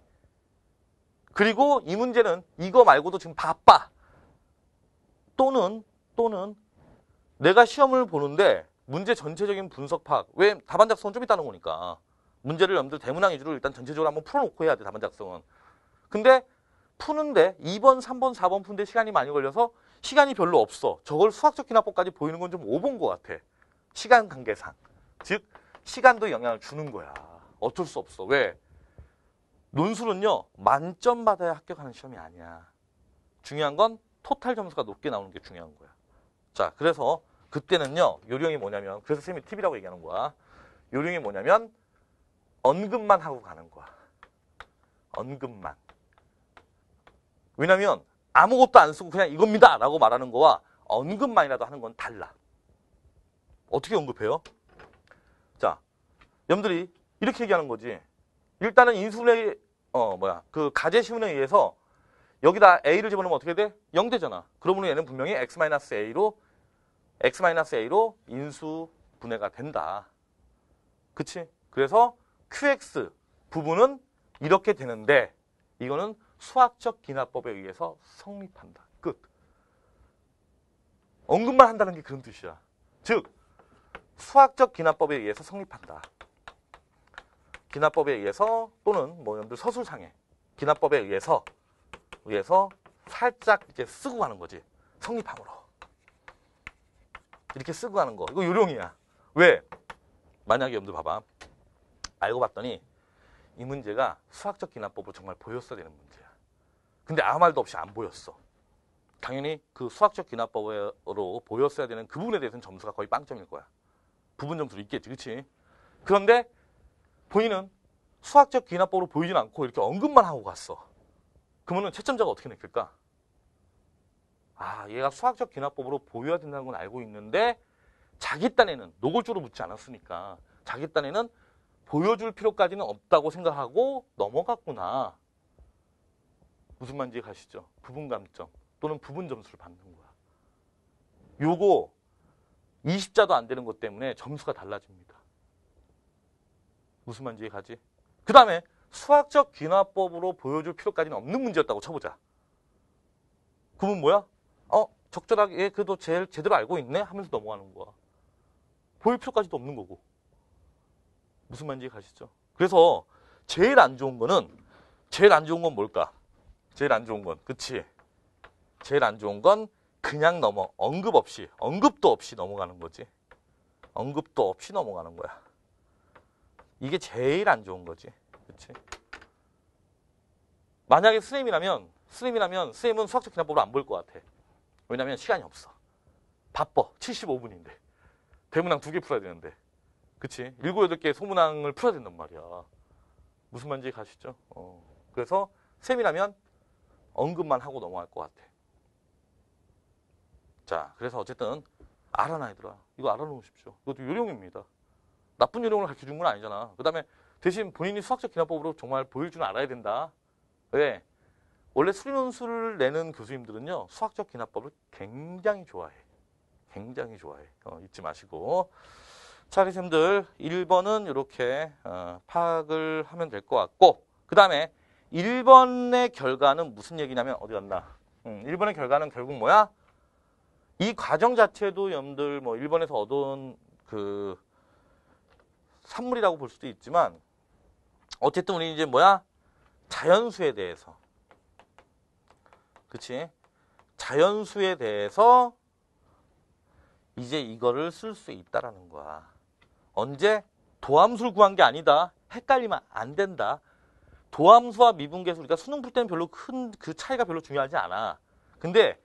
그리고 이 문제는 이거 말고도 지금 바빠. 또는 또는 내가 시험을 보는데 문제 전체적인 분석 파악. 왜 답안 작성은 좀 있다는 거니까. 문제를 염두 분 대문항 위주로 일단 전체적으로 한번 풀어놓고 해야 돼 답안 작성은. 근데 푸는데 2번, 3번, 4번 푸는데 시간이 많이 걸려서 시간이 별로 없어. 저걸 수학적 기납법까지 보이는 건 좀 오본 것 같아. 시간 관계상. 즉 시간도 영향을 주는 거야. 어쩔 수 없어. 왜? 논술은요. 만점 받아야 합격하는 시험이 아니야. 중요한 건 토탈 점수가 높게 나오는 게 중요한 거야. 자, 그래서 그때는요. 요령이 뭐냐면 그래서 쌤이 팁이라고 얘기하는 거야. 요령이 뭐냐면 언급만 하고 가는 거야. 언급만. 왜냐면 아무것도 안 쓰고 그냥 이겁니다 라고 말하는 거와 언급만이라도 하는 건 달라. 어떻게 언급해요? 자, 염들이 이렇게 얘기하는 거지. 일단은 인수분해, 어, 뭐야, 그 가제 시문에 의해서 여기다 a를 집어넣으면 어떻게 돼? 0 되잖아. 그러므로 얘는 분명히 x-a로 x-a로 인수 분해가 된다. 그치? 그래서 qx 부분은 이렇게 되는데 이거는 수학적 기나법에 의해서 성립한다. 끝. 언급만 한다는 게 그런 뜻이야. 즉 수학적 기나법에 의해서 성립한다. 기나법에 의해서 또는 뭐 여러분들 서술상에 기나법에 의해서 위해서 살짝 이렇게 쓰고 가는 거지. 성립함으로. 이렇게 쓰고 가는 거. 이거 요령이야. 왜? 만약에 염두 봐봐. 알고 봤더니 이 문제가 수학적 기납법으로 정말 보였어야 되는 문제야. 근데 아무 말도 없이 안 보였어. 당연히 그 수학적 기납법으로 보였어야 되는 그 부분에 대해서는 점수가 거의 빵점일 거야. 부분 점수도 있겠지, 그치? 그런데 본인은 수학적 귀납법으로 보이진 않고 이렇게 언급만 하고 갔어. 그러면 채점자가 어떻게 느낄까? 아, 얘가 수학적 귀납법으로 보유해야 된다는 건 알고 있는데 자기 딴에는 노골적으로 묻지 않았으니까 자기 딴에는 보여줄 필요까지는 없다고 생각하고 넘어갔구나. 무슨 말인지 가시죠? 부분 감점 또는 부분 점수를 받는 거야. 요거 20자도 안 되는 것 때문에 점수가 달라집니다. 무슨 말인지 가지? 그 다음에 수학적 귀납법으로 보여줄 필요까지는 없는 문제였다고 쳐보자. 그분 뭐야? 어, 적절하게 예, 그래도 제일 제대로 알고 있네 하면서 넘어가는 거야. 보일 필요까지도 없는 거고. 무슨 말인지 가시죠? 그래서 제일 안 좋은 거는 제일 안 좋은 건 뭘까? 제일 안 좋은 건 그치? 제일 안 좋은 건 그냥 넘어 언급 없이 언급도 없이 넘어가는 거지. 언급도 없이 넘어가는 거야. 이게 제일 안 좋은 거지. 그렇지? 만약에 스님이라면 스님이라면 스님은 수학적 기납법을 안 볼 것 같아. 왜냐면 시간이 없어. 바빠. 75분인데. 대문항 두 개 풀어야 되는데. 그치? 일곱 여덟 개 소문항을 풀어야 된단 말이야. 무슨 말인지 가시죠? 어. 그래서 쌤이라면 언급만 하고 넘어갈 것 같아. 자, 그래서 어쨌든 알아놔 얘들아. 이거 알아놓으십시오. 이것도 요령입니다. 나쁜 요령을 가르쳐준 건 아니잖아. 그 다음에 대신 본인이 수학적 기납법으로 정말 보일 줄 알아야 된다. 왜? 네. 원래 수리논술을 내는 교수님들은요. 수학적 기납법을 굉장히 좋아해. 굉장히 좋아해. 어, 잊지 마시고. 자, 선생님들 1번은 이렇게 어, 파악을 하면 될 것 같고 그 다음에 1번의 결과는 무슨 얘기냐면 어디 갔나? 음, 1번의 결과는 결국 뭐야? 이 과정 자체도 여러분들 뭐 1번에서 얻은 그 산물이라고 볼 수도 있지만 어쨌든 우리 이제 뭐야? 자연수에 대해서. 그치? 자연수에 대해서 이제 이거를 쓸 수 있다라는 거야. 언제? 도함수를 구한 게 아니다. 헷갈리면 안 된다. 도함수와 미분계수 우리가 그러니까 수능 풀 때는 별로 큰 그 차이가 별로 중요하지 않아. 근데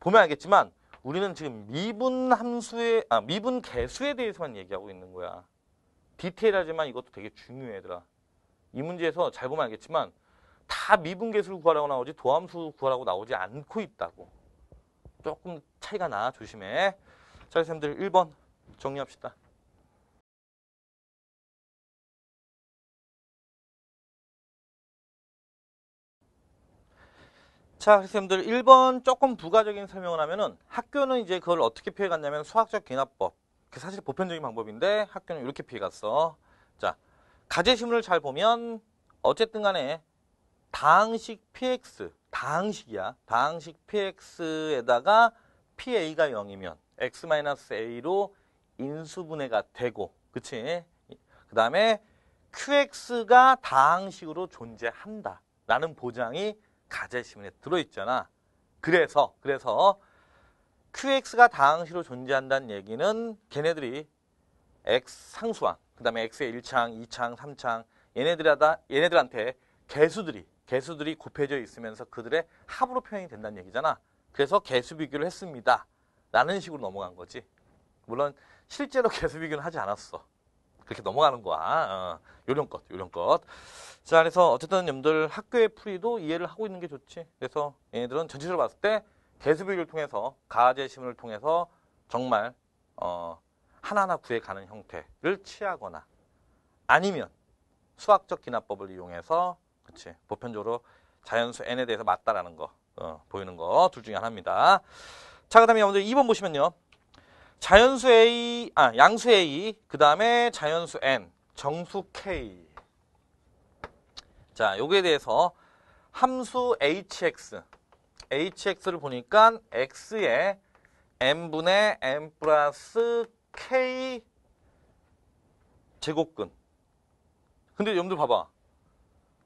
보면 알겠지만 우리는 지금 미분 함수의 아 미분 계수에 대해서만 얘기하고 있는 거야. 디테일하지만 이것도 되게 중요해 얘들아. 이 문제에서 잘 보면 알겠지만 다 미분계수를 구하라고 나오지 도함수 구하라고 나오지 않고 있다고. 조금 차이가 나 조심해. 자, 선생님들 1번 정리합시다. 자, 선생님들 1번 조금 부가적인 설명을 하면은 학교는 이제 그걸 어떻게 피해갔냐면 수학적 개납법. 그 사실 보편적인 방법인데 학교는 이렇게 피해갔어. 자, 가제시문을 잘 보면 어쨌든 간에 다식 px, 다식이야다식 px에다가 pa가 0이면 x-a로 인수분해가 되고 그치? 그 다음에 qx가 다식으로 존재한다 라는 보장이 가제시문에 들어있잖아 그래서 그래서 qx가 다식으로 존재한다는 얘기는 걔네들이 x 상수항, 그 다음에 x의 1창, 2창, 3창 얘네들하다 얘네들한테 개수들이 개수들이 곱해져 있으면서 그들의 합으로 표현이 된다는 얘기잖아. 그래서 개수 비교를 했습니다. 라는 식으로 넘어간 거지. 물론 실제로 개수 비교는 하지 않았어. 그렇게 넘어가는 거야. 어, 요령껏, 요령껏. 자, 그래서 어쨌든 염들 학교의 풀이도 이해를 하고 있는 게 좋지. 그래서 얘네들은 전체적으로 봤을 때 개수 비교를 통해서 가제시문을 통해서 정말 어, 하나하나 구해가는 형태를 취하거나 아니면 수학적 기납법을 이용해서 그치 보편적으로 자연수 n에 대해서 맞다라는 거 어, 보이는 거 둘 중에 하나입니다. 자, 그 다음에 여러분들 2번 보시면요. 자연수 A, 아, 양수 A, 그 다음에 자연수 N, 정수 K. 자, 여기에 대해서 함수 hx, hx를 보니까 x의 m 분의 m 플러스 K 제곱근. 근데 여러분들 봐봐.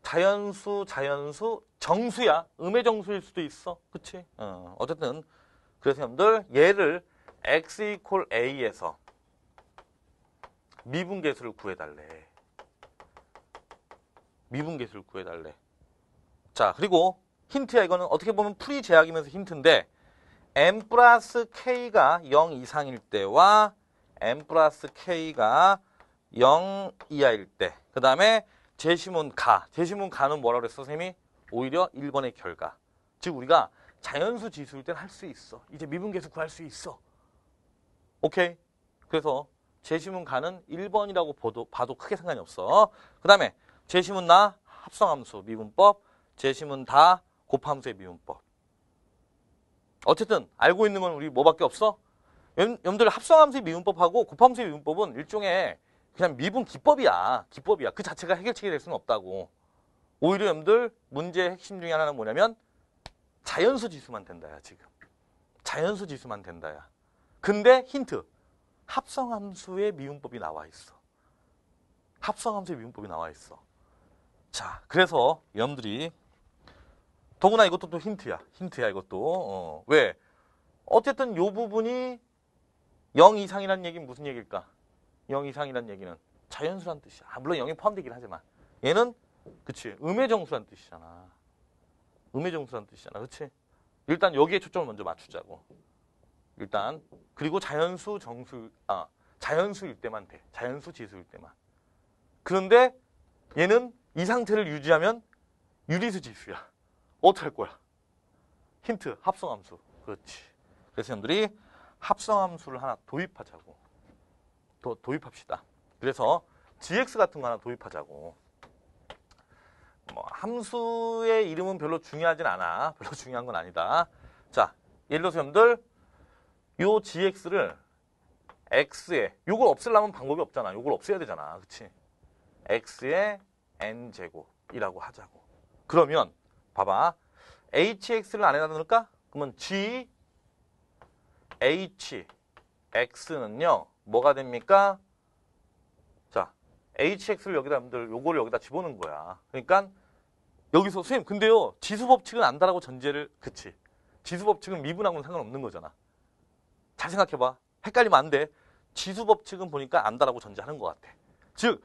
자연수, 자연수, 정수야. 음의 정수일 수도 있어. 그치? 어, 어쨌든 그래서 여러분들 얘를 x equal a에서 미분계수를 구해달래. 미분계수를 구해달래. 자, 그리고 힌트야. 이거는 어떻게 보면 풀이 제약이면서 힌트인데 m 플러스 k가 0 이상일 때와 n 플러스 k가 0 이하일 때그 다음에 제시문 가 제시문 가는 뭐라 고 그랬어 선생님이? 오히려 1번의 결과 즉 우리가 자연수 지수일 땐 할 수 있어 이제 미분계수 구할 수 있어 오케이 그래서 제시문 가는 1번이라고 봐도, 봐도 크게 상관이 없어 그 다음에 제시문 나 합성함수 미분법 제시문 다 곱함수의 미분법 어쨌든 알고 있는 건 우리 뭐밖에 없어? 여러분들 합성함수의 미분법하고 곱함수의 미분법은 일종의 그냥 미분 기법이야. 기법이야. 그 자체가 해결책이 될 수는 없다고. 오히려 여러분들 문제의 핵심 중에 하나는 뭐냐면 자연수 지수만 된다야 지금. 자연수 지수만 된다야. 근데 힌트. 합성함수의 미분법이 나와 있어. 합성함수의 미분법이 나와 있어. 자, 그래서 여러분들이 더구나 이것도 또 힌트야. 힌트야 이것도. 어, 왜? 어쨌든 요 부분이 0 이상이라는 얘기는 무슨 얘기일까? 0 이상이라는 얘기는 자연수란 뜻이야. 아, 물론 0이 포함되긴 하지만 얘는 그치 음의 정수란 뜻이잖아. 음의 정수란 뜻이잖아. 그치? 일단 여기에 초점을 먼저 맞추자고. 일단 그리고 자연수 정수 아 자연수일 때만 돼. 자연수 지수일 때만. 그런데 얘는 이 상태를 유지하면 유리수 지수야. 어떻게 할 거야? 힌트 합성함수. 그렇지. 그래서 여러분들이 합성함수를 하나 도입하자고. 도, 도입합시다. 그래서 GX 같은 거 하나 도입하자고. 뭐 함수의 이름은 별로 중요하진 않아. 별로 중요한 건 아니다. 자, 예를 들어서 여러분들 요 GX를 X에 요걸 없애려면 방법이 없잖아. 요걸 없애야 되잖아. 그치? X에 N제곱이라고 하자고. 그러면 봐봐. HX를 안에다 넣을까? 그러면 G h, x는요. 뭐가 됩니까? 자, hx를 여기다 여러분들 요거를 여기다 집어넣은 거야. 그러니까 여기서 선생님 근데요. 지수 법칙은 안다라고 전제를 그치. 지수 법칙은 미분하고는 상관없는 거잖아. 잘 생각해봐. 헷갈리면 안 돼. 지수 법칙은 보니까 안다라고 전제하는 것 같아. 즉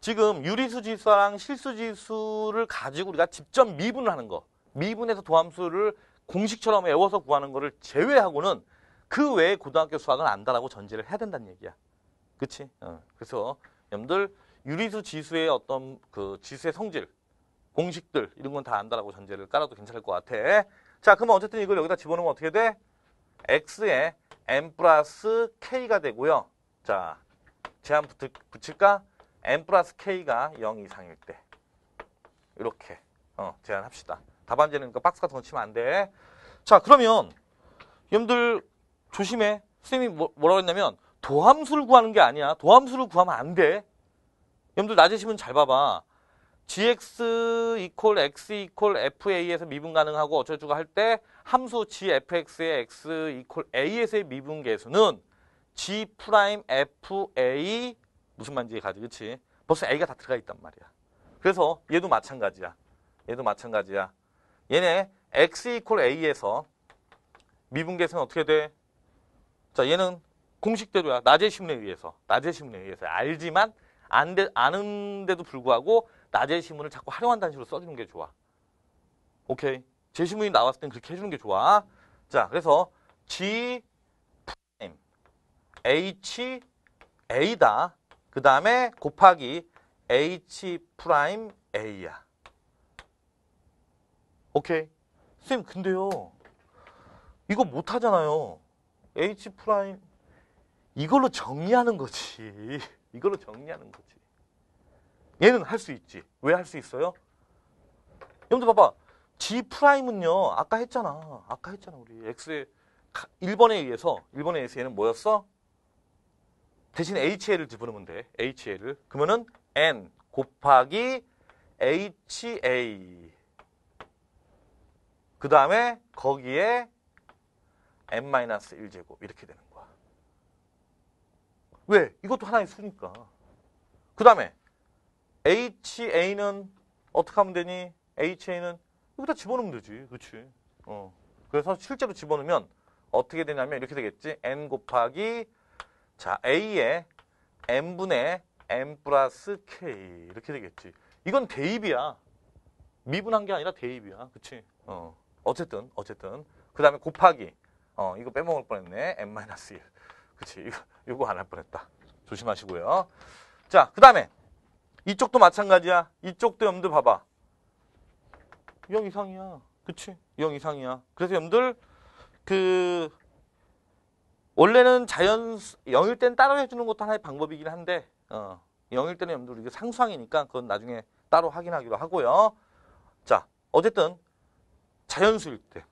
지금 유리수 지수랑 실수 지수를 가지고 우리가 직접 미분을 하는 거미분에서 도함수를 공식처럼 외워서 구하는 거를 제외하고는 그 외에 고등학교 수학은 안다라고 전제를 해야 된다는 얘기야. 그치? 어. 그래서 여러분들 유리수 지수의 어떤 그 지수의 성질, 공식들 이런 건 다 안다라고 전제를 깔아도 괜찮을 것 같아. 자, 그러면 어쨌든 이걸 여기다 집어넣으면 어떻게 돼? x에 n 플러스 k가 되고요. 자, 제한 붙, 일까 n 플러스 k가 0 이상일 때. 이렇게 어, 제한합시다. 답안지는 그 박스 같은 거 치면 안 돼. 자, 그러면 여러분들 조심해. 선생님이 뭐, 뭐라 고했냐면 도함수를 구하는 게 아니야. 도함수를 구하면 안 돼. 여러분들 낮에 시면잘 봐봐. gx 이퀄 x 이퀄 fa에서 미분 가능하고 어쩌고저쩌고 할때 함수 gfx의 x 이퀄 a에서의 미분 계수는 g 프 fa 무슨 말인지 가지 그치? 벌써 a가 다 들어가 있단 말이야. 그래서 얘도 마찬가지야. 얘도 마찬가지야. 얘네 x 이퀄 a에서 미분 계수는 어떻게 돼? 자, 얘는 공식대로야. 낮의 신문에 의해서. 낮의 신문에 의해서. 알지만 안 돼, 아는데도 불구하고 낮의 신문을 자꾸 활용한다는 식으로 써주는 게 좋아. 오케이. 제신문이 나왔을 땐 그렇게 해주는 게 좋아. 자, 그래서 G 프라임 H A다. 그 다음에 곱하기 H 프라임 A야. 오케이. 선생님, 근데요. 이거 못 하잖아요. H 프라임 이걸로 정리하는 거지. 이걸로 정리하는 거지. 얘는 할 수 있지. 왜 할 수 있어요? 여러분들 봐봐. G 프라임은요. 아까 했잖아. 아까 했잖아. 우리 X의 1번에 의해서 1번에 의해서 얘는 뭐였어? 대신 HL을 집어넣으면 돼. HL을. 그러면은 N 곱하기 HA. 그 다음에 거기에 n-1제곱 이렇게 되는 거야. 왜? 이것도 하나의 수니까. 그 다음에 HA는 어떻게 하면 되니? HA는 여기다 집어넣으면 되지. 그렇지. 어. 그래서 실제로 집어넣으면 어떻게 되냐면 이렇게 되겠지. n 곱하기 자 a의 n분의 n 플러스 k 이렇게 되겠지. 이건 대입이야. 미분한 게 아니라 대입이야. 그치? 어. 어쨌든 어쨌든 그 다음에 곱하기 어, 이거 빼먹을 뻔했네. m 1 그치. 이거, 이거 안 할 뻔했다. 조심하시고요. 자, 그 다음에 이쪽도 마찬가지야. 이쪽도 염들 봐봐. 0 이상이야. 그치? 0 이상이야. 그래서 염들 그 원래는 자연 0일 때는 따로 해주는 것도 하나의 방법이긴 한데 어, 0일 때는 염들 이게 상수항이니까 그건 나중에 따로 확인하기로 하고요. 자, 어쨌든 자연수일 때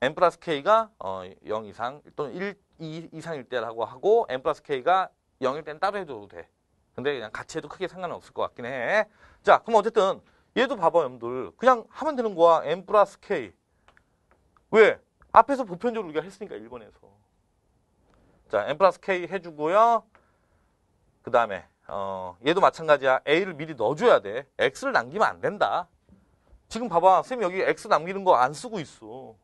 n 플러스 k가 어, 0 이상 또는 1 2 이상일 때라고 하고 n 플러스 k가 0일 때는 따로 해줘도 돼. 근데 그냥 같이 해도 크게 상관은 없을 것 같긴 해. 자, 그럼 어쨌든 얘도 봐봐 여러분들. 그냥 하면 되는 거야. n 플러스 k. 왜? 앞에서 보편적으로 우리가 했으니까 1번에서. 자, n 플러스 k 해주고요. 그 다음에 어, 얘도 마찬가지야. a를 미리 넣어줘야 돼. x를 남기면 안 된다. 지금 봐봐. 선생님 여기 x 남기는 거 안 쓰고 있어.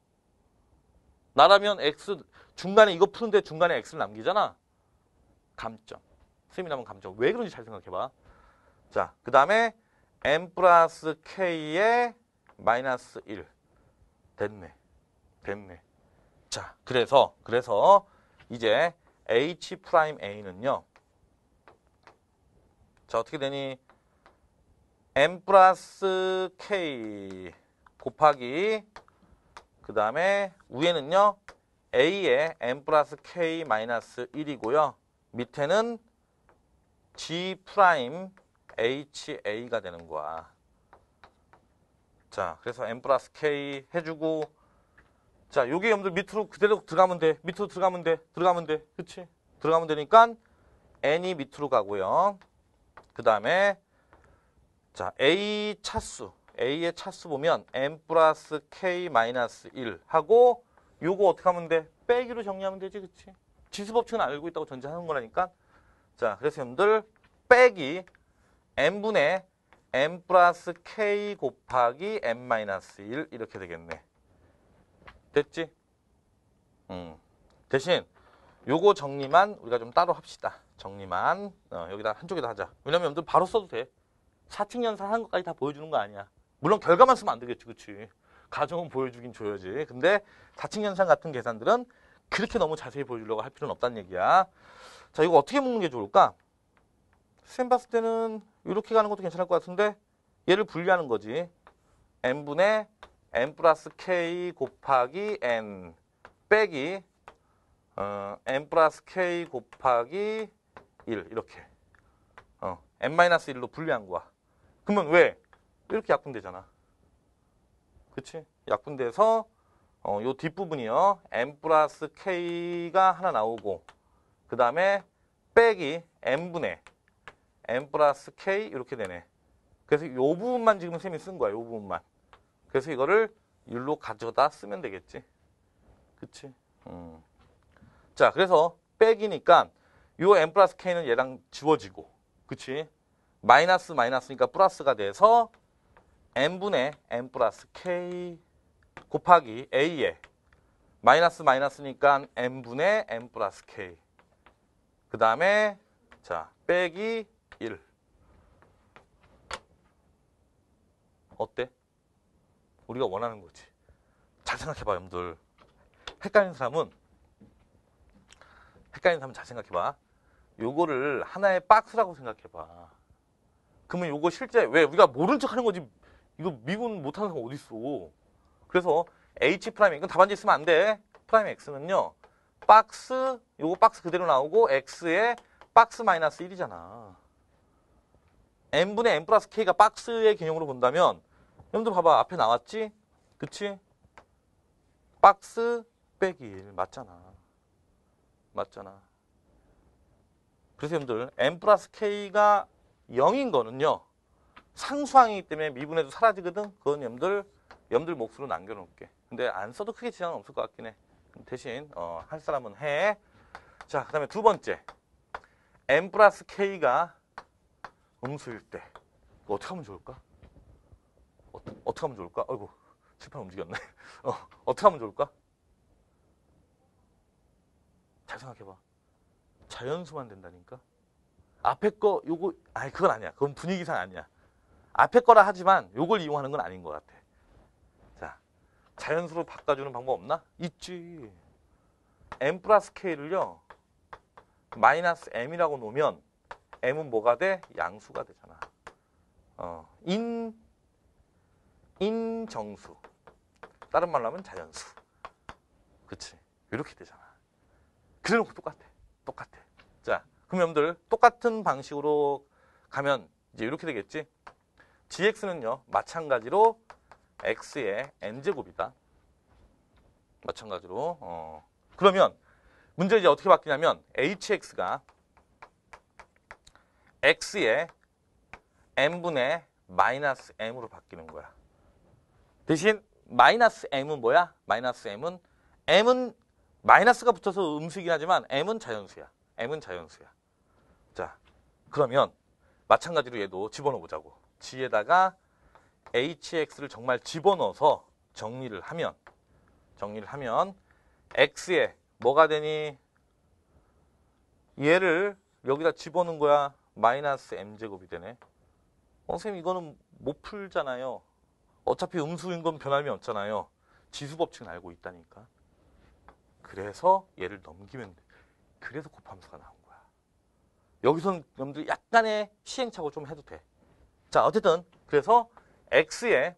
나라면 x 중간에 이거 푸는데 중간에 x를 남기잖아. 감점. 세이나면 감점. 왜 그런지 잘 생각해봐. 자, 그 다음에 m 플러스 k의 마이너스 1. 됐네. 됐네. 자, 그래서, 그래서 이제 h 프라임 a는요. 자, 어떻게 되니? m 플러스 k 곱하기 그 다음에 위에는요. a 에 n 플러스 k 마이너스 1이고요. 밑에는 g 프라임 ha가 되는 거야. 자, 그래서 n 플러스 k 해주고 자, 요게 여러분들 밑으로 그대로 들어가면 돼. 밑으로 들어가면 돼. 들어가면 돼. 그치? 들어가면 되니까 n이 밑으로 가고요. 그 다음에 자, a 차수 A의 차수 보면 n 플러스 k 마이너스 1 하고 요거 어떻게 하면 돼? 빼기로 정리하면 되지 그치? 지수법칙은 알고 있다고 전제하는 거라니까 자 그래서 여러분들 빼기 n분의 n 플러스 k 곱하기 n 마이너스 1 이렇게 되겠네 됐지? 음. 대신 요거 정리만 우리가 좀 따로 합시다 정리만 어, 여기다 한쪽에다 하자 왜냐면 여러분들 바로 써도 돼 사칙 연산 한 것까지 다 보여주는 거 아니야 물론 결과만 쓰면 안 되겠지, 그렇지? 가정은 보여주긴 줘야지. 근데 다칭 현상 같은 계산들은 그렇게 너무 자세히 보여주려고 할 필요는 없다는 얘기야. 자, 이거 어떻게 묶는 게 좋을까? 쌤 봤을 때는 이렇게 가는 것도 괜찮을 것 같은데 얘를 분리하는 거지. n분의 n 플러스 k 곱하기 n 빼기 어, n 플러스 k 곱하기 1 이렇게 어, n 마이너스 1로 분리한 거야. 그러면 왜? 이렇게 약분되잖아. 그치? 약분돼서 어, 요 뒷부분이요. m 플러스 k가 하나 나오고 그 다음에 빼기 m분의 m 플러스 k 이렇게 되네. 그래서 요 부분만 지금 쌤이 쓴 거야. 요 부분만. 그래서 이거를 일로 가져다 쓰면 되겠지. 그치? 음. 자, 그래서 빼기니까 요 m 플러스 k는 얘랑 지워지고 그치? 마이너스 마이너스니까 플러스가 돼서 n분의 n 플러스 k 곱하기 a에 마이너스 마이너스니까 n분의 n 플러스 k 그 다음에 자 빼기 1 어때? 우리가 원하는 거지 잘 생각해봐 여러분들 헷갈리는 사람은 헷갈리는 사람은 잘 생각해봐 요거를 하나의 박스라고 생각해봐 그러면 요거 실제 왜 우리가 모른 척 하는 거지 이거 미군 못하는 사람 어디 있어? 그래서 h 프라임 이건 답안지 있으면 안 돼. 프라임 x는요. 박스 요거 박스 그대로 나오고 x에 박스 마이너스 1이잖아. n분의 n 플러스 k가 박스의 개념으로 본다면 여러분들 봐봐 앞에 나왔지? 그치? 박스 빼기 1 맞잖아. 맞잖아. 그래서 여러분들 n 플러스 k가 0인 거는요. 상수항이기 때문에 미분해도 사라지거든? 그건 염들, 염들 몫으로 남겨놓을게. 근데 안 써도 크게 지장은 없을 것 같긴 해. 대신 어, 할 사람은 해. 자, 그 다음에 두 번째. n 플러스 k가 음수일 때. 어떻게 하면 좋을까? 어, 어떻게 하면 좋을까? 아이고, 칠판 움직였네. 어, 어떻게 하면 좋을까? 잘 생각해봐. 자연수만 된다니까? 앞에 거, 요거, 아니, 그건 아니야. 그건 분위기상 아니야. 앞에 거라 하지만 요걸 이용하는 건 아닌 것 같아. 자, 자연수로 바꿔주는 방법 없나? 있지. m 플러스 k를요. 마이너스 m이라고 놓으면 m은 뭐가 돼? 양수가 되잖아. 어, 인, 인정수. 다른 말로 하면 자연수. 그치? 이렇게 되잖아. 그래놓고 똑같아. 똑같아. 자, 그럼 여러분들 똑같은 방식으로 가면 이제 이렇게 되겠지? gx는요. 마찬가지로 x의 n제곱이다. 마찬가지로 어. 그러면 문제 이제 어떻게 바뀌냐면 hx가 x의 m분의 마이너스 m으로 바뀌는 거야. 대신 마이너스 m은 뭐야? 마이너스 m은 m은 마이너스가 붙어서 음수이긴 하지만 m은 자연수야. m은 자연수야. 자, 그러면 마찬가지로 얘도 집어넣어 보자고. G에다가 hx를 정말 집어넣어서 정리를 하면 정리를 하면 x에 뭐가 되니 얘를 여기다 집어넣은 거야 마이너스 m제곱이 되네 어, 선생님 이거는 못 풀잖아요 어차피 음수인 건 변함이 없잖아요 지수 법칙은 알고 있다니까 그래서 얘를 넘기면 돼 그래서 곱함수가 나온 거야 여기서는 여러분들 약간의 시행착오 좀 해도 돼 자, 어쨌든 그래서 x에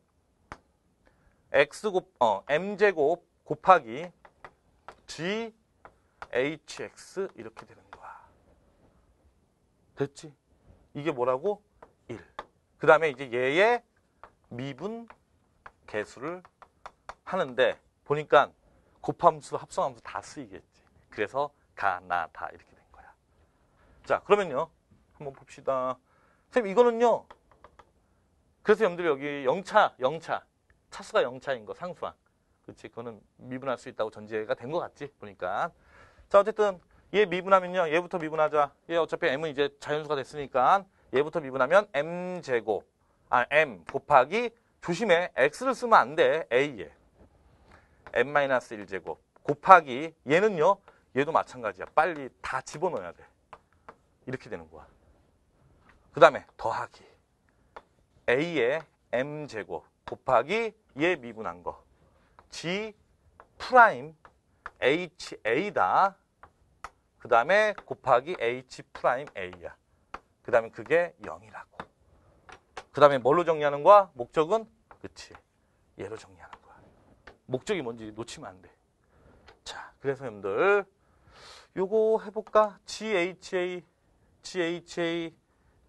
x 곱, 어, m제곱 곱하기ghx 이렇게 되는 거야. 됐지? 이게 뭐라고? 1. 그 다음에 이제 얘의 미분 개수를 하는데 보니까 곱함수, 합성함수 다 쓰이겠지. 그래서 가, 나, 다 이렇게 된 거야. 자, 그러면요. 한번 봅시다. 선생님, 이거는요. 그래서 여러분들 여기 영차, 영차, 차수가 영차인 거, 상수항. 그치 그거는 미분할 수 있다고 전제가 된 것 같지, 보니까. 자, 어쨌든 얘 미분하면요. 얘부터 미분하자. 얘 어차피 m은 이제 자연수가 됐으니까 얘부터 미분하면 m제곱, 아, m 곱하기 조심해, x를 쓰면 안 돼, a에. m-1제곱 곱하기 얘는요. 얘도 마찬가지야. 빨리 다 집어넣어야 돼. 이렇게 되는 거야. 그 다음에 더하기. A의 M제곱 곱하기 얘 미분한 거 G 프라임 HA다 그 다음에 곱하기 H 프라임 A야 그 다음에 그게 0이라고 그 다음에 뭘로 정리하는 거야? 목적은? 그치 얘로 정리하는 거야 목적이 뭔지 놓치면 안돼 자 그래서 여러분들 요거 해볼까? GHA GHA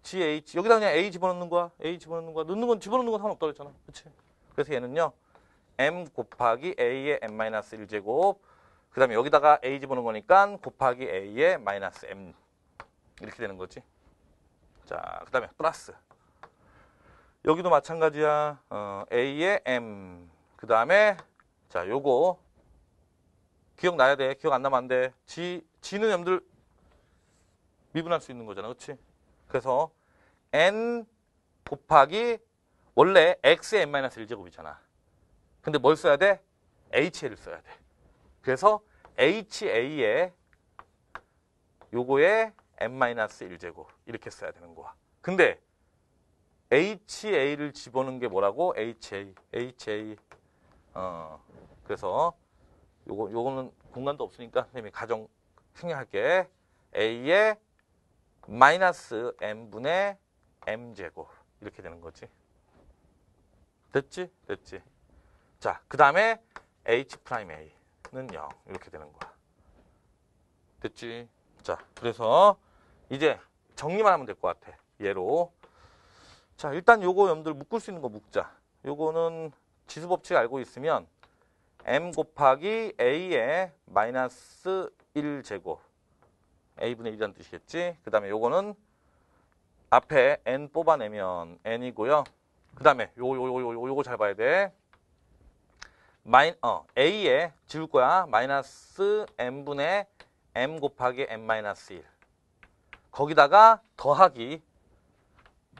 GH 여기다 그냥 A 집어넣는 거야 A 집어넣는 거야 넣는 건 집어넣는 건 상관없다 그랬잖아 그치 그래서 얘는요 M 곱하기 A의 M-1제곱 그 다음에 여기다가 A 집어넣는 거니까 곱하기 A의 마이너스 M 이렇게 되는 거지 자그 다음에 플러스 여기도 마찬가지야 어, A의 M 그 다음에 자 요거 기억나야 돼 기억 안 나면 안돼 G, G는 염들 미분할 수 있는 거잖아 그치 그래서 n 곱하기 원래 x의 n-1제곱이잖아. 근데 뭘 써야 돼? ha를 써야 돼. 그래서 ha에 요거에 n-1제곱 이렇게 써야 되는 거야. 근데 ha를 집어넣은 게 뭐라고? ha, ha. 어, 그래서 요거 요거는 공간도 없으니까 선생님이 가정 생략할게. a에 마이너스 m분의 m제곱 이렇게 되는 거지. 됐지? 됐지? 자, 그 다음에 h'a는 0 이렇게 되는 거야. 됐지? 자, 그래서 이제 정리만 하면 될 것 같아. 얘로. 자, 일단 요거 여러분들 묶을 수 있는 거 묶자. 요거는 지수 법칙 알고 있으면 m 곱하기 a의 마이너스 1제곱 a분의 1이라는 뜻이겠지. 그 다음에 요거는 앞에 n 뽑아내면 n이고요. 그 다음에 요, 요, 요, 요, 요거 잘 봐야 돼. 마이, 어, a에 지울 거야. 마이너스 n분의 m 곱하기 n 마이너스 1. 거기다가 더하기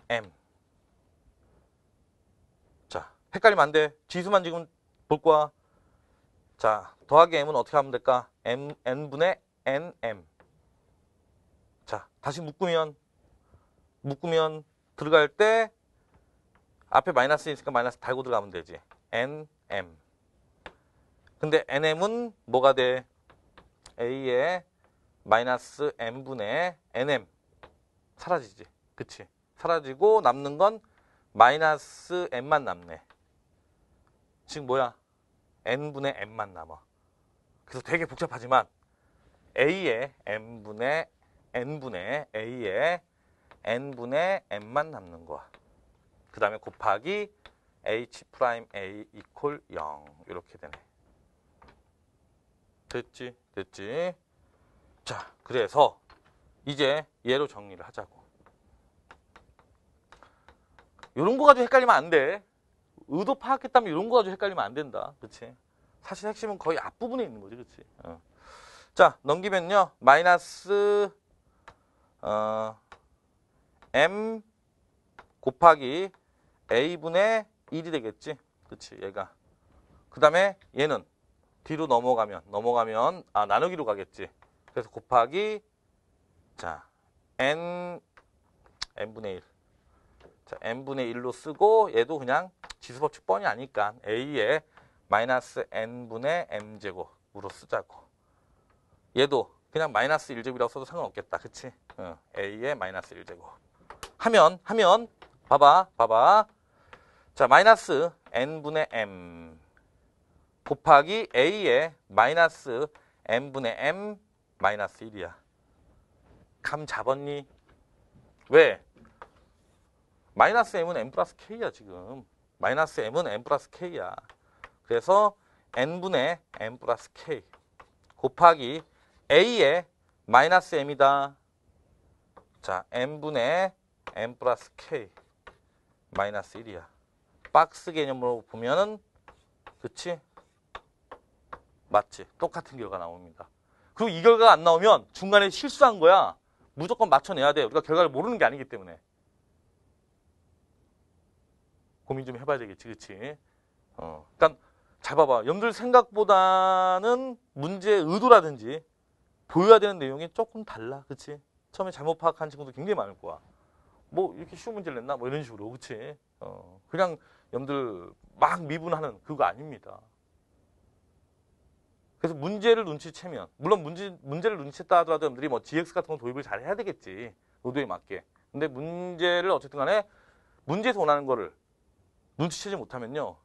m. 자, 헷갈리면 안 돼. 지수만 지금 볼 거야. 자, 더하기 m은 어떻게 하면 될까? m, n분의 nm. 자, 다시 묶으면, 묶으면 들어갈 때 앞에 마이너스 있으니까 마이너스 달고 들어가면 되지. nm. 근데 nm은 뭐가 돼? a의 마이너스 m분의 nm. 사라지지. 그치? 사라지고 남는 건 마이너스 m 만 남네. 지금 뭐야? n분의 m 만 남아. 그래서 되게 복잡하지만 a의 m분의 n분의 a에 n분의 n만 남는 거야. 그 다음에 곱하기 h 프라임 a 이0 이렇게 되네. 됐지? 됐지? 자, 그래서 이제 얘로 정리를 하자고. 이런 거 가지고 헷갈리면 안 돼. 의도 파악했다면 이런 거 가지고 헷갈리면 안 된다. 그치? 사실 핵심은 거의 앞부분에 있는 거지. 그치? 어. 자, 넘기면요. 마이너스 어, m 곱하기 a분의 1이 되겠지. 그치 얘가. 그 다음에 얘는 뒤로 넘어가면 넘어가면 아 나누기로 가겠지. 그래서 곱하기 자 n n분의 1 자, n분의 1로 쓰고 얘도 그냥 지수법칙 뻔이 아니까 a에 마이너스 n분의 m제곱으로 쓰자고 얘도 그냥 마이너스 1제곱이라고 써도 상관없겠다. 그치? 어, A의 마이너스 1제곱. 하면, 하면, 봐봐, 봐봐. 자, 마이너스 N분의 M 곱하기 A의 마이너스 N분의 M 마이너스 1이야. 감 잡았니? 왜? 마이너스 M은 M 플러스 K야, 지금. 마이너스 M은 M 플러스 K야. 그래서 N분의 M 플러스 K 곱하기 A의 마이너스 M이다. 자, M분의 M 플러스 K 마이너스 1이야. 박스 개념으로 보면은 그치? 맞지? 똑같은 결과 나옵니다. 그리고 이 결과가 안 나오면 중간에 실수한 거야. 무조건 맞춰내야 돼. 우리가 그러니까 결과를 모르는 게 아니기 때문에. 고민 좀 해봐야 되겠지, 그치? 어. 그러니까 잘 봐봐. 염들 생각보다는 문제의 의도라든지 보여야 되는 내용이 조금 달라. 그치? 처음에 잘못 파악한 친구도 굉장히 많을 거야. 뭐 이렇게 쉬운 문제를 냈나? 뭐 이런 식으로. 그치? 어, 그냥 염들 막 미분하는 그거 아닙니다. 그래서 문제를 눈치채면 물론 문제, 문제를 눈치챘다 하더라도 염러분들이뭐 GX 같은 거 도입을 잘 해야 되겠지 의도에 맞게 근데 문제를 어쨌든 간에 문제에서 원하는 거를 눈치채지 못하면요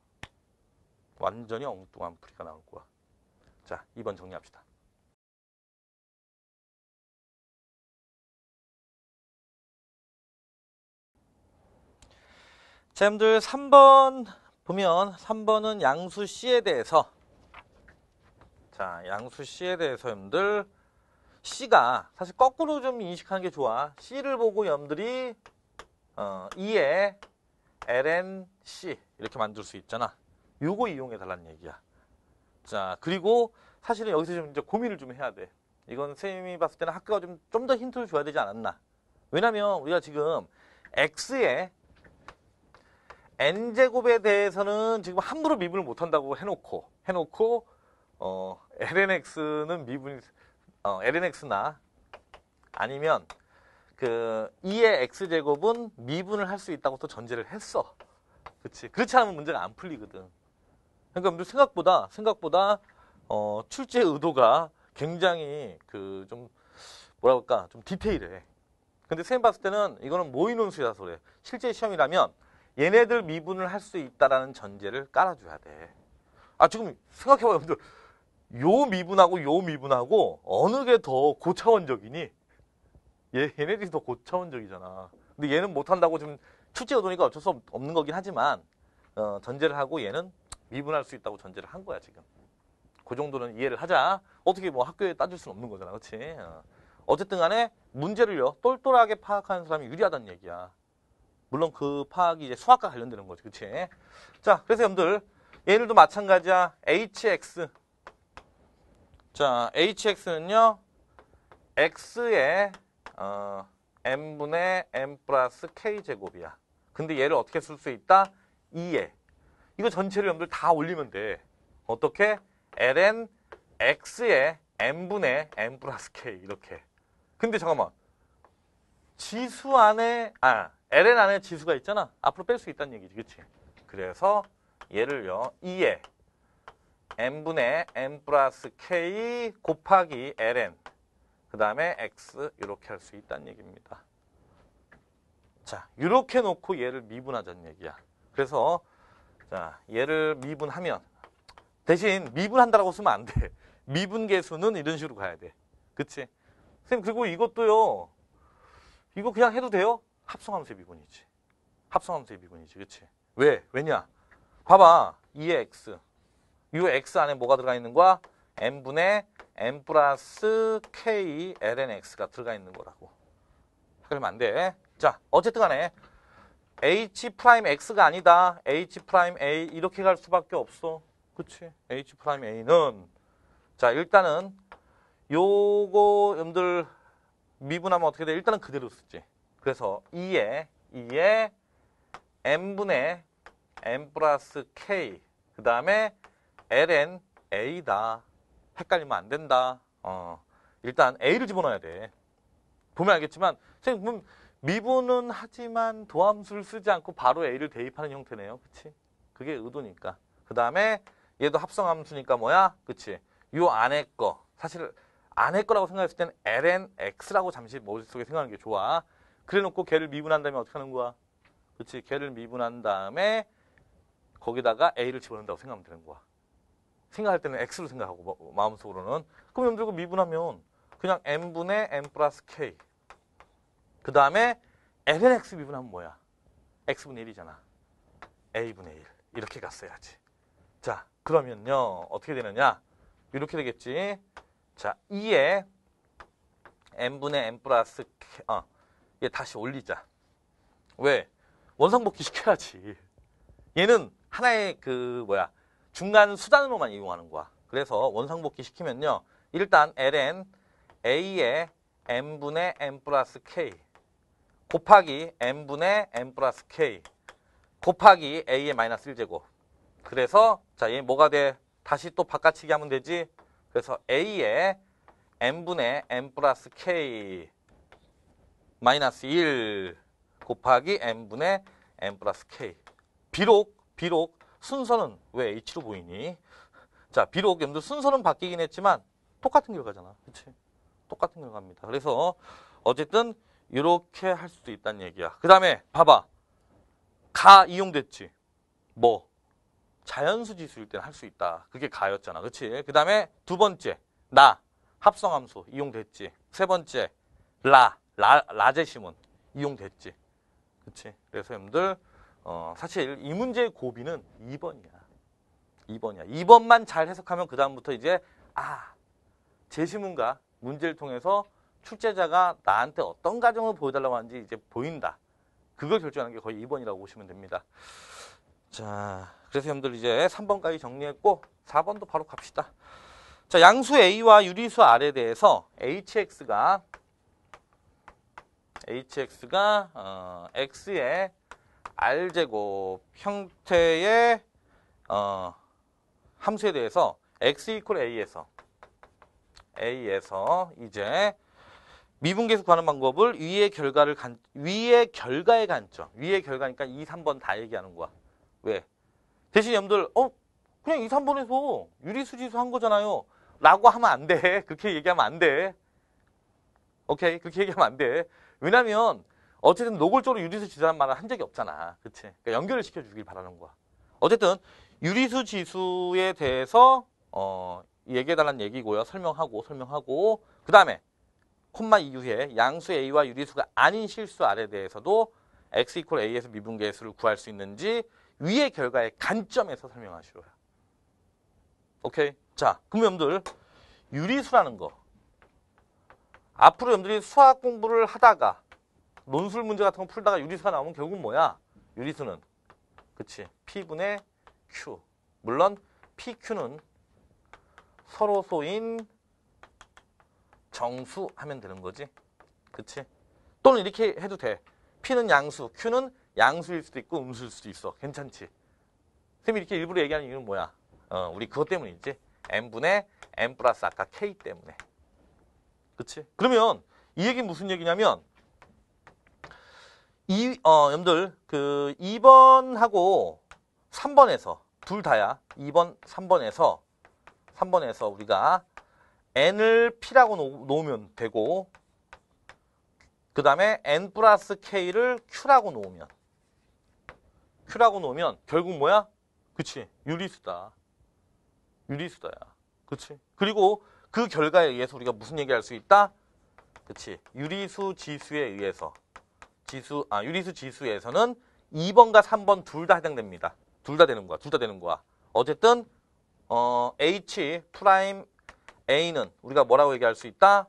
완전히 엉뚱한 풀이가 나올 거야 자 2번 정리합시다 자, 여러분들 3번 보면 3번은 양수 C에 대해서 자, 양수 C에 대해서 여러분들 C가 사실 거꾸로 좀 인식하는 게 좋아. C를 보고 여러분들이 어, E에 ln C 이렇게 만들 수 있잖아. 요거 이용해 달라는 얘기야. 자, 그리고 사실은 여기서 좀 이제 고민을 좀 해야 돼. 이건 선생님이 봤을 때는 학교가 좀 좀 더 힌트를 줘야 되지 않았나. 왜냐면 우리가 지금 x에 n제곱에 대해서는 지금 함부로 미분을 못한다고 해놓고 해놓고 어, lnx는 미분 어, lnx나 아니면 그 2의 x제곱은 미분을 할 수 있다고 또 전제를 했어. 그렇지. 그렇지 않으면 문제가 안 풀리거든. 그러니까 생각보다 생각보다 어, 출제 의도가 굉장히 그 좀 뭐라 그럴까 좀 디테일해. 근데 쌤 봤을 때는 이거는 모의논술이라서 그래. 실제 시험이라면 얘네들 미분을 할 수 있다라는 전제를 깔아줘야 돼. 아 지금 생각해봐요, 여러분들. 요 미분하고 요 미분하고 어느 게 더 고차원적이니? 얘, 얘네들이 더 고차원적이잖아. 근데 얘는 못한다고 지금 출제 의도니까 어쩔 수 없는 거긴 하지만 어, 전제를 하고 얘는 미분할 수 있다고 전제를 한 거야 지금. 그 정도는 이해를 하자. 어떻게 뭐 학교에 따질 수는 없는 거잖아, 그렇 어. 어쨌든 간에 문제를요 똘똘하게 파악하는 사람이 유리하다는 얘기야. 물론 그 파악이 이제 수학과 관련되는 거죠. 그치? 자, 그래서 여러분들, 얘들도 마찬가지야. hx. 자, hx는요, x의, 어, m분의 m 플러스 k제곱이야. 근데 얘를 어떻게 쓸 수 있다? 2에. 이거 전체를 여러분들 다 올리면 돼. 어떻게? ln x의 m분의 m 플러스 k 이렇게. 근데 잠깐만. 지수 안에 아 ln 안에 지수가 있잖아. 앞으로 뺄 수 있다는 얘기지. 그치? 그래서 얘를요. 2에 n분의 n 플러스 k 곱하기 ln 그 다음에 x 이렇게 할 수 있다는 얘기입니다. 자, 이렇게 놓고 얘를 미분하자는 얘기야. 그래서 자, 얘를 미분하면 대신 미분한다라고 쓰면 안 돼. 미분 계수는 이런 식으로 가야 돼. 그치? 선생님 그리고 이것도요. 이거 그냥 해도 돼요? 합성함수의 미분이지. 합성함수의 미분이지. 그치? 왜? 왜냐? 봐봐. 2 x. 이 x 안에 뭐가 들어가 있는 거야? n분의 n 플러스 k ln x가 들어가 있는 거라고. 그러면 안 돼. 자, 어쨌든 간에 h 프라임 x가 아니다. h 프라임 a 이렇게 갈 수밖에 없어. 그치? h 프라임 a는 자, 일단은 요거 여들 미분하면 어떻게 돼? 일단은 그대로 쓰지. 그래서 2에 2에 n분의 n 플러스 k 그 다음에 ln a다. 헷갈리면 안 된다. 어, 일단 a를 집어넣어야 돼. 보면 알겠지만 선생님 미분은 하지만 도함수를 쓰지 않고 바로 a를 대입하는 형태네요. 그치? 그게 의도니까. 그 다음에 얘도 합성함수니까 뭐야? 그치? 요 안에 거. 사실 안에 거라고 생각했을 때는 lnx라고 잠시 머릿속에 생각하는 게 좋아. 그래놓고 걔를 미분한 다음에 어떻게 하는 거야? 그렇지. 걔를 미분한 다음에 거기다가 A를 집어넣는다고 생각하면 되는 거야. 생각할 때는 X로 생각하고 뭐, 마음속으로는 그럼 염들고 미분하면 그냥 M분의 M 플러스 K 그 다음에 ln x 미분하면 뭐야? x분의 1이잖아. a분의 1 이렇게 갔어야지. 자 그러면요 어떻게 되느냐 이렇게 되겠지. 자 2에 m분의 m 플러스 k, 어, 얘 예, 다시 올리자. 왜? 원상복귀 시켜야지. 얘는 하나의 그 뭐야 중간 수단으로만 이용하는 거야. 그래서 원상복귀 시키면요. 일단 ln a의 n분의 n 플러스 k 곱하기 n분의 n 플러스 k 곱하기 a의 마이너스 1제곱 그래서 자얘 뭐가 돼? 다시 또 바깥치기 하면 되지? 그래서 a의 n분의 n 플러스 k 마이너스 1 곱하기 n분의 n 플러스 k 비록 비록 순서는 왜 h로 보이니? 자 비록 여러분들 순서는 바뀌긴 했지만 똑같은 결과잖아 그치? 똑같은 결과입니다 그래서 어쨌든 이렇게 할 수도 있다는 얘기야 그 다음에 봐봐 가 이용됐지 뭐 자연수지수일 때는 할 수 있다 그게 가였잖아 그치? 그 다음에 두 번째 나 합성함수 이용됐지 세 번째 라 라, 라제시문 이용됐지. 그치? 그래서 여러분들 어, 사실 이 문제의 고비는 2번이야. 2번이야. 2번만 잘 해석하면 그 다음부터 이제 아 제시문과 문제를 통해서 출제자가 나한테 어떤 가정을 보여달라고 하는지 이제 보인다. 그걸 결정하는 게 거의 2번이라고 보시면 됩니다. 자, 그래서 여러분들 이제 3번까지 정리했고 4번도 바로 갑시다. 자, 양수 A와 유리수 R에 대해서 HX가 hx가 어, x의 r제곱 형태의 어, 함수에 대해서 x equal a에서 a에서 이제 미분계수 구하는 방법을 위의 결과를 간, 위의 결과의 관점 위의 결과니까 2, 3번 다 얘기하는 거야 왜? 대신 여러분들 어? 그냥 2, 3번에서 유리수지수 한 거잖아요 라고 하면 안돼 그렇게 얘기하면 안돼 오케이? 그렇게 얘기하면 안돼 왜냐면 어쨌든 노골적으로 유리수 지수란 말을 한 적이 없잖아. 그치? 그러니까 연결을 시켜주길 바라는 거야. 어쨌든 유리수 지수에 대해서 어, 얘기해달라는 얘기고요. 설명하고 설명하고 그 다음에 콤마 이후에 양수 A와 유리수가 아닌 실수 R에 대해서도 X e q u A에서 l a 미분계수를 구할 수 있는지 위의 결과의 관점에서 설명하시오요. 오케이? 자, 그럼 여러분들 유리수라는 거 앞으로 여러분들이 수학 공부를 하다가 논술 문제 같은 거 풀다가 유리수가 나오면 결국 은 뭐야? 유리수는 그치 P분의 Q 물론 PQ는 서로소인 정수 하면 되는 거지 그치? 또는 이렇게 해도 돼 P는 양수, Q는 양수일 수도 있고 음수일 수도 있어 괜찮지? 선생님이 이렇게 일부러 얘기하는 이유는 뭐야? 어, 우리 그것 때문이지 M분의 M 플러스 아까 K 때문에 그치? 그러면 이 얘기 무슨 얘기냐면 이, 어, 여러분들 그 2번하고 3번에서 둘 다야 2번 3번에서 3번에서 우리가 n을 p라고 놓, 으면 되고 그 다음에 n 플러스 k를 q라고 놓으면 q라고 놓으면 결국 뭐야? 그치 유리수다 유리수다야 그치 그리고 그 결과에 의해서 우리가 무슨 얘기할 수 있다? 그치. 유리수 지수에 의해서. 지수, 아, 유리수 지수에서는 2번과 3번 둘 다 해당됩니다. 둘 다 되는 거야. 둘 다 되는 거야. 어쨌든, 어, H 프라임 A는 우리가 뭐라고 얘기할 수 있다?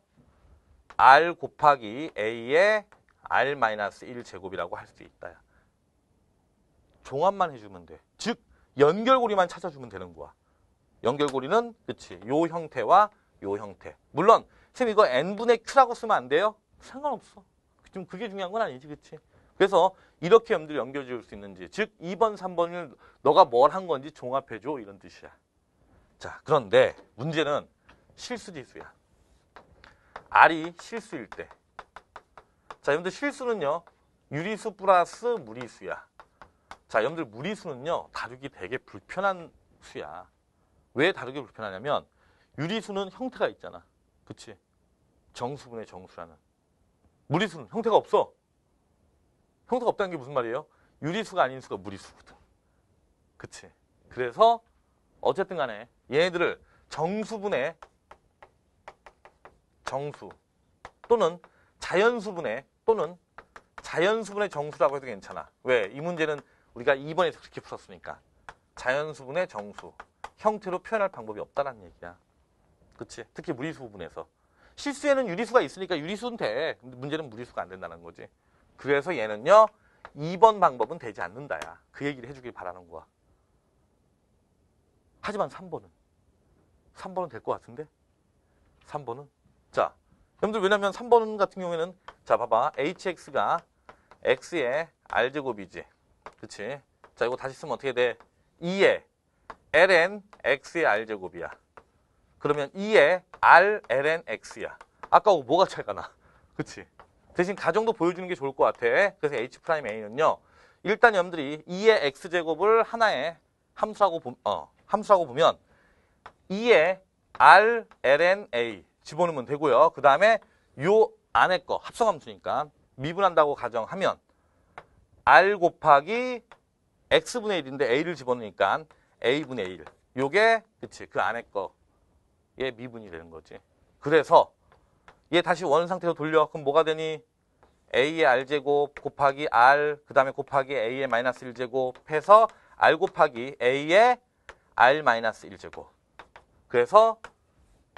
R 곱하기 A의 R-1 제곱이라고 할 수 있다. 종합만 해주면 돼. 즉, 연결고리만 찾아주면 되는 거야. 연결고리는, 그치, 요 형태와 요 형태. 물론 선생님 이거 n분의 q라고 쓰면 안 돼요? 상관없어. 지금 그게 중요한 건 아니지, 그치? 그래서 이렇게 염두를 연결 지을 수 있는지 즉 2번, 3번을 너가 뭘 한 건지 종합해줘 이런 뜻이야. 자, 그런데 문제는 실수지수야. R이 실수일 때. 자, 여러분들 실수는요. 유리수 플러스 무리수야. 자, 여러분들 무리수는요. 다루기 되게 불편한 수야. 왜 다루기 불편하냐면 유리수는 형태가 있잖아. 그치? 정수분의 정수라는. 무리수는 형태가 없어. 형태가 없다는 게 무슨 말이에요? 유리수가 아닌 수가 무리수거든. 그치? 그래서 어쨌든 간에 얘네들을 정수분의 정수 또는 자연수분의 또는 자연수분의 정수라고 해도 괜찮아. 왜? 이 문제는 우리가 2번에서 그렇게 풀었으니까. 자연수분의 정수. 형태로 표현할 방법이 없다는 얘기야. 그치? 특히 무리수 부분에서. 실수에는 유리수가 있으니까 유리수는 돼. 근데 문제는 무리수가 안 된다는 거지. 그래서 얘는요. 2번 방법은 되지 않는다야. 그 얘기를 해주길 바라는 거야. 하지만 3번은. 3번은 될 것 같은데? 3번은? 자, 여러분들 왜냐면 3번 같은 경우에는 자, 봐봐. hx가 x의 r제곱이지. 그치? 자, 이거 다시 쓰면 어떻게 돼? 2의 ln x의 r제곱이야. 그러면 2에 r, ln, x야. 아까하 뭐가 차이가 나? 그치? 대신 가정도 보여주는 게 좋을 것 같아. 그래서 h 프라임 a는요. 일단 여러분들이 2의 x제곱을 하나의 함수라고, 보, 어, 함수라고 보면 2에 r, ln, a 집어넣으면 되고요. 그 다음에 요 안에 거 합성함수니까 미분한다고 가정하면 r 곱하기 x분의 1인데 a를 집어넣으니까 a분의 1. 요게 그치 그 안에 거얘 미분이 되는 거지. 그래서 얘 다시 원 상태로 돌려. 그럼 뭐가 되니? a의 r제곱 곱하기 r 그 다음에 곱하기 a의 마이너스 1제곱 해서 r 곱하기 a의 r 마이너스 1제곱 그래서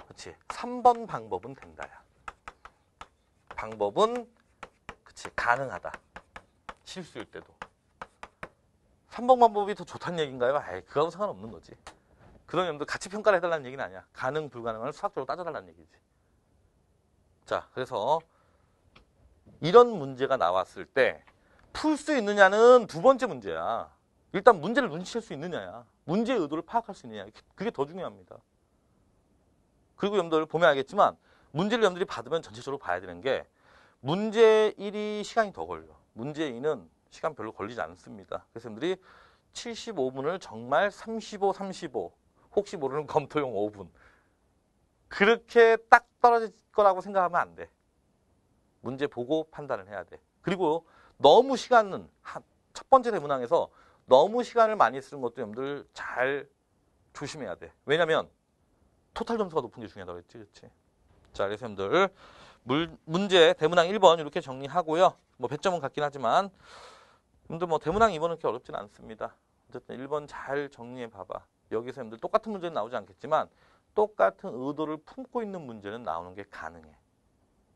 그치 3번 방법은 된다야 방법은 그치 가능하다 실수일 때도 3번 방법이 더 좋다는 얘기인가요? 아이 그거하고 상관없는 거지 그런 점도 같이 평가를 해달라는 얘기는 아니야. 가능, 불가능을 수학적으로 따져달라는 얘기지. 자, 그래서 이런 문제가 나왔을 때 풀 수 있느냐는 두 번째 문제야. 일단 문제를 눈치챌 수 있느냐야. 문제의 의도를 파악할 수 있느냐. 그게 더 중요합니다. 그리고 여러분들 보면 알겠지만 문제를 여러분들이 받으면 전체적으로 봐야 되는 게 문제 1이 시간이 더 걸려. 문제 2는 시간 별로 걸리지 않습니다. 그래서 여러분들이 75분을 정말 35, 35 혹시 모르는 검토용 5분. 그렇게 딱 떨어질 거라고 생각하면 안 돼. 문제 보고 판단을 해야 돼. 그리고 너무 시간은 첫 번째 대문항에서 너무 시간을 많이 쓰는 것도 여러분들 잘 조심해야 돼. 왜냐면 하 토탈 점수가 높은 게 중요하다고 했지, 그치 자, 그래서 여러분들 물, 문제 대문항 1번 이렇게 정리하고요. 뭐 100점은 같긴 하지만 여러분들 뭐 대문항 2번은 그렇게 어렵진 않습니다. 어쨌든 1번 잘 정리해 봐봐. 여기서 여러분들 똑같은 문제는 나오지 않겠지만 똑같은 의도를 품고 있는 문제는 나오는 게 가능해.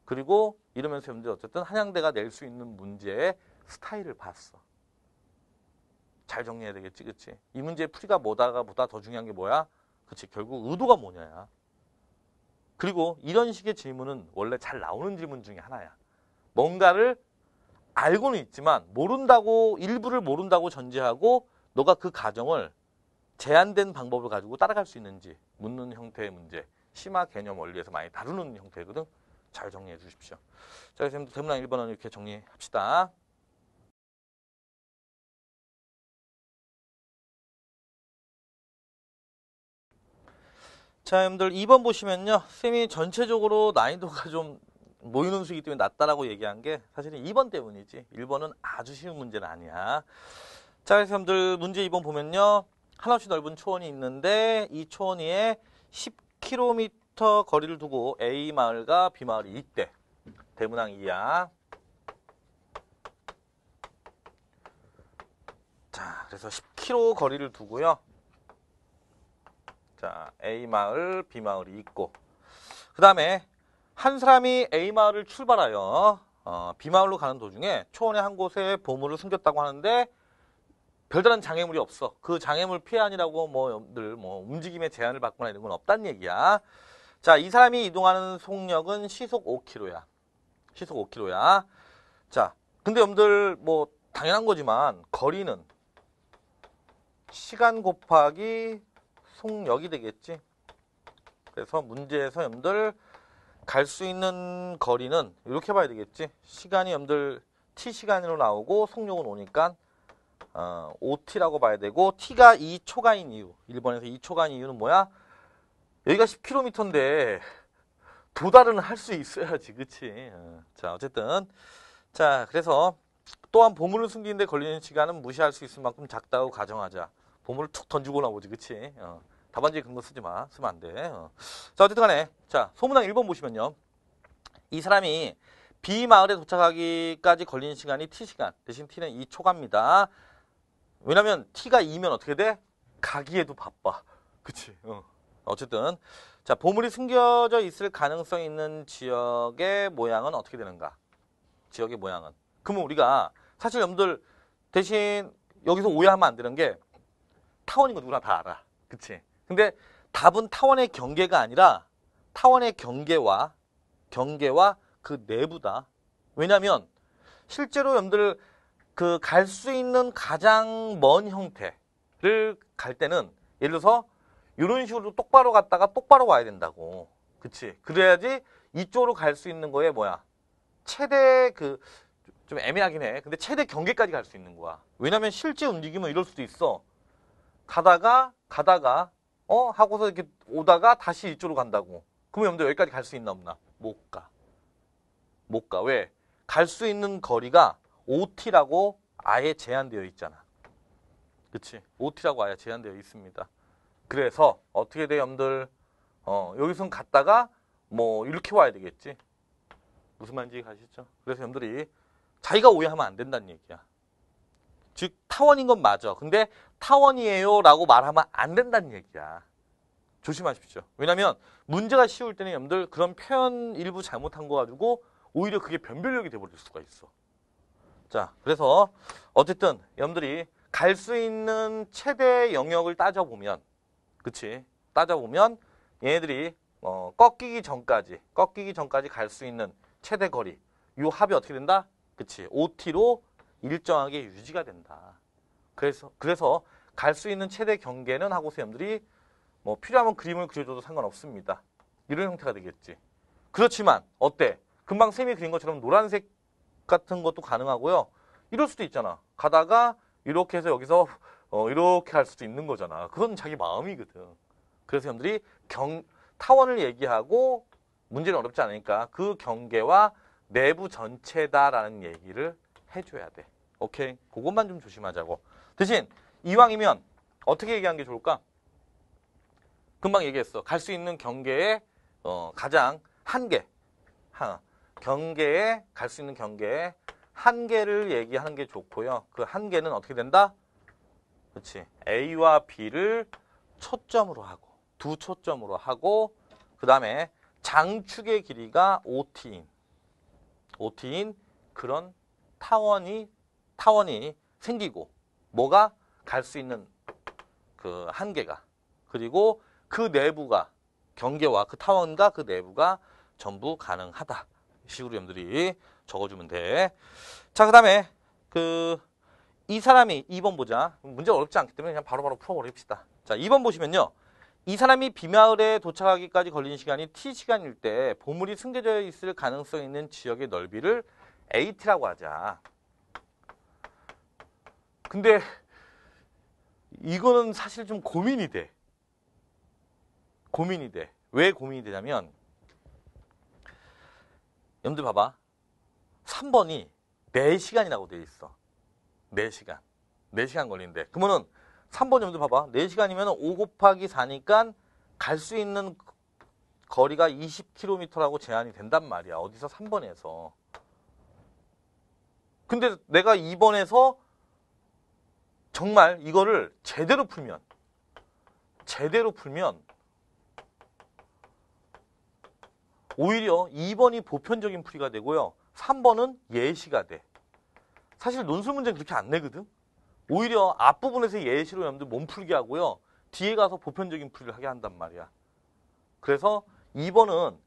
그리고 이러면서 여러분들 어쨌든 한양대가 낼 수 있는 문제의 스타일을 봤어. 잘 정리해야 되겠지, 그치? 이 문제의 풀이가 뭐다가 보다 더 중요한 게 뭐야? 그치, 결국 의도가 뭐냐야. 그리고 이런 식의 질문은 원래 잘 나오는 질문 중에 하나야. 뭔가를 알고는 있지만 모른다고 일부를 모른다고 전제하고 너가 그 가정을 제한된 방법을 가지고 따라갈 수 있는지 묻는 형태의 문제 심화 개념 원리에서 많이 다루는 형태거든 잘 정리해 주십시오 자 그럼 대문항 1번은 이렇게 정리합시다 자 여러분들 2번 보시면요 선생님이 전체적으로 난이도가 좀 모이는 수이기 때문에 낮다라고 얘기한 게 사실은 2번 때문이지 1번은 아주 쉬운 문제는 아니야 자 그래서 여러분들 문제 2번 보면요 한없이 넓은 초원이 있는데 이 초원 위에 10km 거리를 두고 A 마을과 B 마을이 있대. 대문항 이하. 자, 그래서 10km 거리를 두고요. 자, A 마을, B 마을이 있고. 그 다음에 한 사람이 A 마을을 출발하여 어, B 마을로 가는 도중에 초원의 한 곳에 보물을 숨겼다고 하는데 별다른 장애물이 없어. 그 장애물 피해안이라고 뭐, 늘 뭐, 움직임에 제한을 받거나 이런 건 없단 얘기야. 자, 이 사람이 이동하는 속력은 시속 5km야. 시속 5km야. 자, 근데 여러분들 뭐, 당연한 거지만, 거리는 시간 곱하기 속력이 되겠지. 그래서 문제에서 여러분들 갈 수 있는 거리는 이렇게 봐야 되겠지. 시간이 여러분들 t 시간으로 나오고 속력은 오니까 어, OT라고 봐야 되고 T가 2초가인 이유 1번에서 2초가인 이유는 뭐야? 여기가 10km인데 도달은 할 수 있어야지 그치? 어, 자 어쨌든 자 그래서 또한 보물을 숨기는데 걸리는 시간은 무시할 수 있을 만큼 작다고 가정하자 보물을 툭 던지고 나오지 그치? 어, 답안지에 근거 쓰지 마 쓰면 안돼 어. 자 어쨌든 간에 자 소문항 1번 보시면요 이 사람이 B 마을에 도착하기까지 걸리는 시간이 T시간 대신 T는 2초갑니다 왜냐면 t가 2면 어떻게 돼? 가기에도 바빠. 그치? 어. 어쨌든 자 보물이 숨겨져 있을 가능성이 있는 지역의 모양은 어떻게 되는가? 지역의 모양은. 그러면 우리가 사실 여러분들 대신 여기서 오해하면 안 되는 게 타원인 거 누구나 다 알아. 그치? 근데 답은 타원의 경계가 아니라 타원의 경계와 경계와 그 내부다. 왜냐하면 실제로 여러분들 그갈수 있는 가장 먼 형태를 갈 때는 예를 들어서 이런 식으로 똑바로 갔다가 똑바로 와야 된다고. 그치. 그래야지 이쪽으로 갈 수 있는 거에 뭐야. 최대 그, 좀 애매하긴 해. 근데 최대 경계까지 갈 수 있는 거야. 왜냐면 실제 움직이면 이럴 수도 있어. 가다가, 가다가, 어? 하고서 이렇게 오다가 다시 이쪽으로 간다고. 그러면 여러분들 여기까지 갈 수 있나 없나? 못 가. 못 가. 왜? 갈 수 있는 거리가 OT라고 아예 제한되어 있잖아. 그치? OT라고 아예 제한되어 있습니다. 그래서 어떻게 돼, 염들? 어, 여기선 갔다가 뭐 이렇게 와야 되겠지. 무슨 말인지 가시죠? 그래서 염들이 자기가 오해하면 안 된다는 얘기야. 즉 타원인 건 맞아. 근데 타원이에요 라고 말하면 안 된다는 얘기야. 조심하십시오. 왜냐하면 문제가 쉬울 때는 염들 그런 표현 일부 잘못한 거 가지고 오히려 그게 변별력이 돼버릴 수가 있어. 자, 그래서 어쨌든 염들이갈 수 있는 최대 영역을 따져보면 그치? 따져보면 얘네들이 어, 꺾이기 전까지 꺾이기 전까지 갈 수 있는 최대 거리 이 합이 어떻게 된다? 그치? OT로 일정하게 유지가 된다. 그래서 그래서 갈 수 있는 최대 경계는 하고서 염들이뭐 필요하면 그림을 그려줘도 상관없습니다. 이런 형태가 되겠지. 그렇지만 어때? 금방 쌤이 그린 것처럼 노란색 같은 것도 가능하고요. 이럴 수도 있잖아. 가다가 이렇게 해서 여기서 어, 이렇게 할 수도 있는 거잖아. 그건 자기 마음이거든. 그래서 형들이 경, 타원을 얘기하고 문제는 어렵지 않으니까 그 경계와 내부 전체다라는 얘기를 해줘야 돼. 오케이? 그것만 좀 조심하자고. 대신 이왕이면 어떻게 얘기하는 게 좋을까? 금방 얘기했어. 갈 수 있는 경계의 어, 가장 한계. 하나. 경계에 갈 수 있는 경계에 한계를 얘기하는 게 좋고요. 그 한계는 어떻게 된다? 그렇지. A와 B를 초점으로 하고 두 초점으로 하고 그 다음에 장축의 길이가 OT인 OT인 그런 타원이 타원이 생기고 뭐가 갈 수 있는 그 한계가 그리고 그 내부가 경계와 그 타원과 그 내부가 전부 가능하다. 식으로 여러분들이 적어주면 돼. 자, 그 다음에 그 이 사람이 2번 보자. 문제 어렵지 않기 때문에 그냥 바로바로 풀어버립시다. 자, 2번 보시면요. 이 사람이 비마을에 도착하기까지 걸린 시간이 T 시간일 때 보물이 숨겨져 있을 가능성 이 있는 지역의 넓이를 AT라고 하자. 근데 이거는 사실 좀 고민이 돼. 고민이 돼. 왜 고민이 되냐면 여러분들 봐봐. 3번이 4시간이라고 되어 있어. 4시간. 4시간 걸리는데. 그러면은 3번 여러분들 봐봐. 4시간이면 5 곱하기 4니까 갈 수 있는 거리가 20km라고 제한이 된단 말이야. 어디서 3번에서. 근데 내가 2번에서 정말 이거를 제대로 풀면 제대로 풀면 오히려 2번이 보편적인 풀이가 되고요. 3번은 예시가 돼. 사실 논술 문제는 그렇게 안 내거든. 오히려 앞부분에서 예시로 여러분들 몸풀기 하고요. 뒤에 가서 보편적인 풀이를 하게 한단 말이야. 그래서 2번은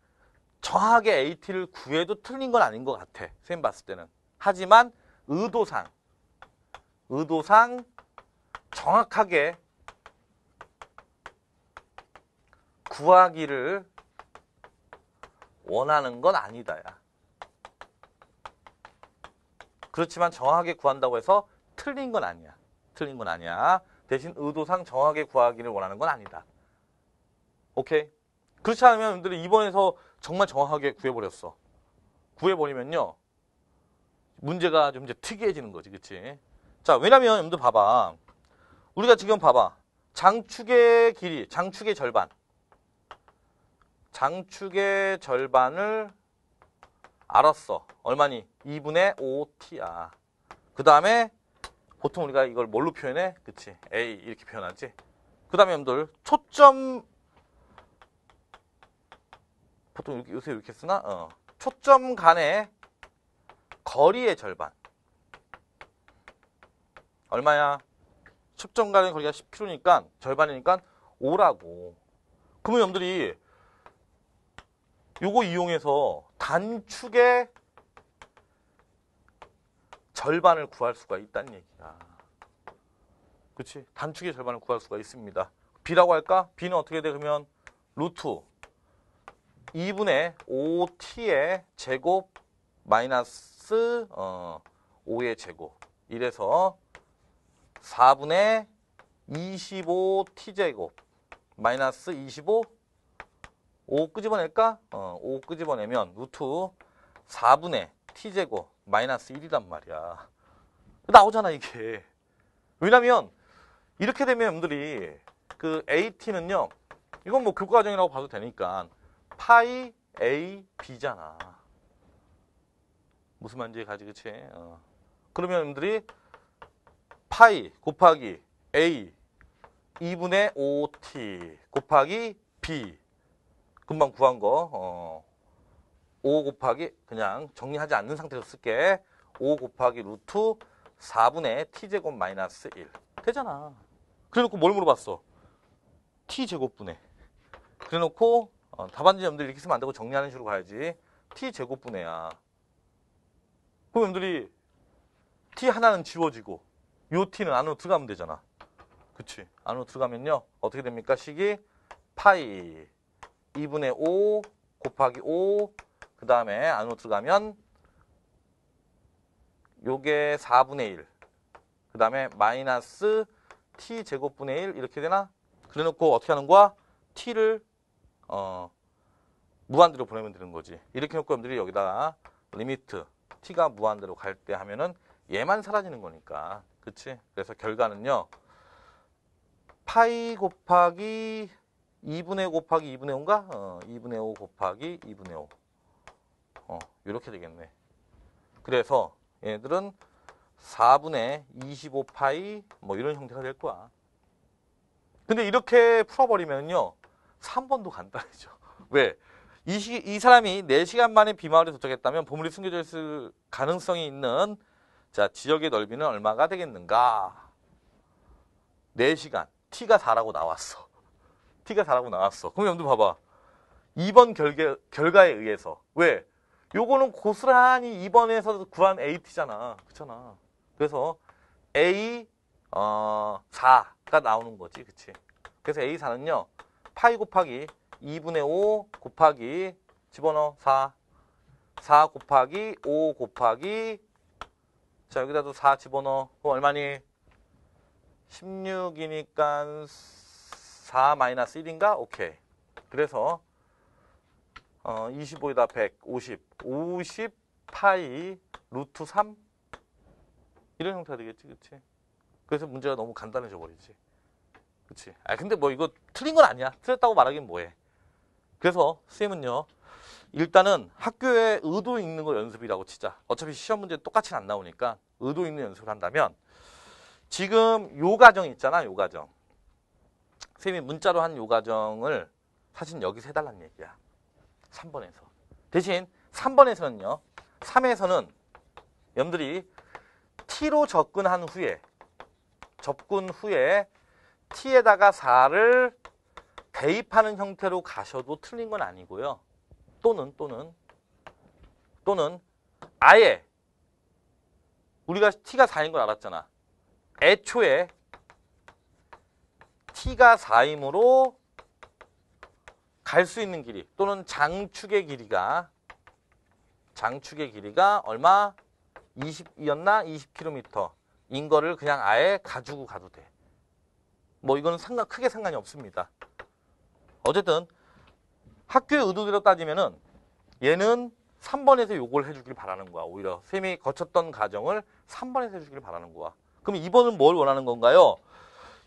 정확하게 AT를 구해도 틀린 건 아닌 것 같아. 선생님 봤을 때는. 하지만 의도상, 의도상 정확하게 구하기를 원하는 건 아니다야. 그렇지만 정확하게 구한다고 해서 틀린 건 아니야. 틀린 건 아니야. 대신 의도상 정확하게 구하기를 원하는 건 아니다. 오케이? 그렇지 않으면 여러분들이 이번에서 정말 정확하게 구해버렸어. 구해버리면요. 문제가 좀 이제 특이해지는 거지. 그치? 자, 왜냐면 여러분들 봐봐. 우리가 지금 봐봐. 장축의 길이, 장축의 절반. 장축의 절반을 알았어. 얼마니? 2분의 5t야. 그 다음에 보통 우리가 이걸 뭘로 표현해? 그치. a 이렇게 표현하지. 그 다음에 여러분들 초점 보통 이렇게, 요새 이렇게 쓰나? 어. 초점 간의 거리의 절반. 얼마야? 초점 간의 거리가 10km니까 절반이니까 5라고. 그러면 여러분들이 요거 이용해서 단축의 절반을 구할 수가 있다는 얘기야. 그렇지? 단축의 절반을 구할 수가 있습니다. b라고 할까? b는 어떻게 돼? 그러면 루트 2분의 5t의 제곱 마이너스 어, 5의 제곱 이래서 4분의 25t제곱 마이너스 25 5 끄집어낼까? 어, 5 끄집어내면 루트 4분의 t제곱 마이너스 1이란 말이야. 나오잖아 이게. 왜냐면 이렇게 되면 여러분들이 그 at는요. 이건 뭐 교과과정이라고 봐도 되니까 파이 a b잖아. 무슨 말인지 가지 그치? 어. 그러면 여러분들이 파이 곱하기 a 2분의 5t 곱하기 b 금방 구한 거, 어, 5 곱하기, 그냥 정리하지 않는 상태로 쓸게. 5 곱하기 루트 4분의 t제곱 마이너스 1. 되잖아. 그래놓고 뭘 물어봤어? t제곱분의. 그래놓고 어, 답안지 염들이 이렇게 쓰면 안 되고 정리하는 식으로 가야지. t제곱분의야. 그럼 염들이 t 하나는 지워지고 요 t는 안으로 들어가면 되잖아. 그치? 안으로 들어가면요. 어떻게 됩니까? 식이 파이 2분의 5 곱하기 5 그 다음에 안으로 들어가면 요게 4분의 1. 그 다음에 마이너스 t 제곱분의 1 이렇게 되나? 그래 놓고 어떻게 하는 거야? t를 어, 무한대로 보내면 되는 거지. 이렇게 놓고 여러분들이 여기다가 리미트 t가 무한대로 갈 때 하면은 얘만 사라지는 거니까. 그치? 그래서 결과는요. 파이 곱하기 2분의 5 곱하기 2분의 5인가? 어, 2분의 5 곱하기 2분의 5. 어, 이렇게 되겠네. 그래서 얘들은 4분의 25파이 뭐 이런 형태가 될 거야. 근데 이렇게 풀어버리면요. 3번도 간단해져. 왜? 이, 시, 이 사람이 4시간 만에 비마을에 도착했다면 보물이 숨겨져 있을 가능성이 있는 자 지역의 넓이는 얼마가 되겠는가? 4시간. t가 4라고 나왔어. T가 4라고 나왔어. 그럼 여러분들 봐봐. 2번 결계, 결과에 의해서. 왜? 요거는 고스란히 2번에서 구한 AT잖아. 그렇잖아. 그래서 A 어, 4가 나오는 거지. 그치? 그래서 A4는요. 파이 곱하기 2분의 5 곱하기 집어넣어 4 4 곱하기 5 곱하기 자 여기다도 4 집어넣어 그럼 얼마니? 16이니까 4-1인가? 오케이. 그래서 어, 2 5이다1 50, 50파이 루트 3 이런 형태가 되겠지, 그렇지 그래서 문제가 너무 간단해져 버리지. 그렇지 아, 근데 뭐 이거 틀린 건 아니야. 틀렸다고 말하긴 뭐해. 그래서 쌤은요, 일단은 학교에 의도 있는 거 연습이라고 치자. 어차피 시험 문제 똑같이 안 나오니까 의도 있는 연습을 한다면 지금 요 과정 있잖아, 요 과정. 쌤이 문자로 한 요과정을 사실 여기서 해달라는 얘기야. 3번에서. 대신 3번에서는요. 3에서는 염들이 T로 접근한 후에 접근 후에 T에다가 4를 대입하는 형태로 가셔도 틀린 건 아니고요. 또는 또는 또는 아예 우리가 T가 4인 걸 알았잖아. 애초에 t가 4이므로 갈 수 있는 길이 또는 장축의 길이가 장축의 길이가 얼마? 20이었나? 20km 인 거를 그냥 아예 가지고 가도 돼. 뭐 이거는 상관 크게 상관이 없습니다. 어쨌든 학교의 의도대로 따지면은 얘는 3번에서 요걸 해주길 바라는 거야. 오히려 쌤이 거쳤던 과정을 3번에서 해주길 바라는 거야. 그럼 2번은 뭘 원하는 건가요?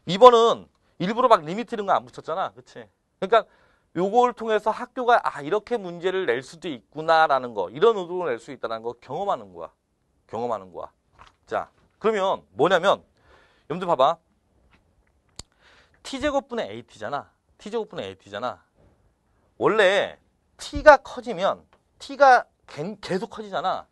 2번은 일부러 막 리미트 이런 거 안 붙였잖아. 그치? 그러니까 요걸 통해서 학교가 아 이렇게 문제를 낼 수도 있구나라는 거 이런 의도로 낼 수 있다는 거 경험하는 거야. 경험하는 거야. 자 그러면 뭐냐면 여러분들 봐봐. t제곱분의 at잖아. t제곱분의 at잖아. 원래 t가 커지면 t가 계속 커지잖아.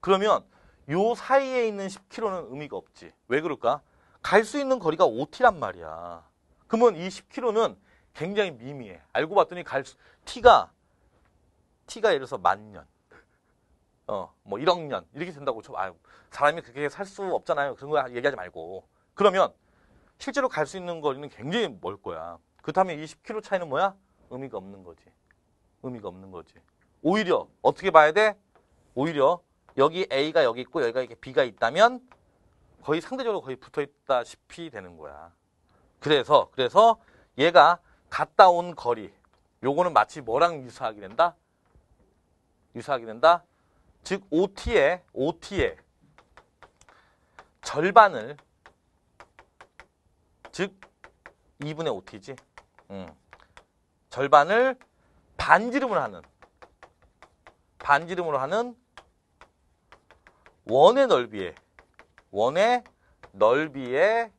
그러면 요 사이에 있는 10km는 의미가 없지. 왜 그럴까? 갈 수 있는 거리가 5t란 말이야. 그러면 이 10kg는 굉장히 미미해. 알고 봤더니 갈 수, T가 T가 예를 들어서 만 년, 어뭐 1억 년 이렇게 된다고 저 아유 사람이 그렇게 살 수 없잖아요. 그런 거 얘기하지 말고 그러면 실제로 갈 수 있는 거리는 굉장히 멀 거야. 그렇다면 20km 차이는 뭐야? 의미가 없는 거지. 의미가 없는 거지. 오히려 어떻게 봐야 돼? 오히려 여기 A가 여기 있고 여기가 이렇게 B가 있다면 거의 상대적으로 거의 붙어 있다시피 되는 거야. 그래서 그래서 얘가 갔다 온 거리 요거는 마치 뭐랑 유사하게 된다? 유사하게 된다? 즉 OT의 OT의 절반을 즉 2분의 OT지 음. 절반을 반지름으로 하는 반지름으로 하는 원의 넓이에 원의 넓이의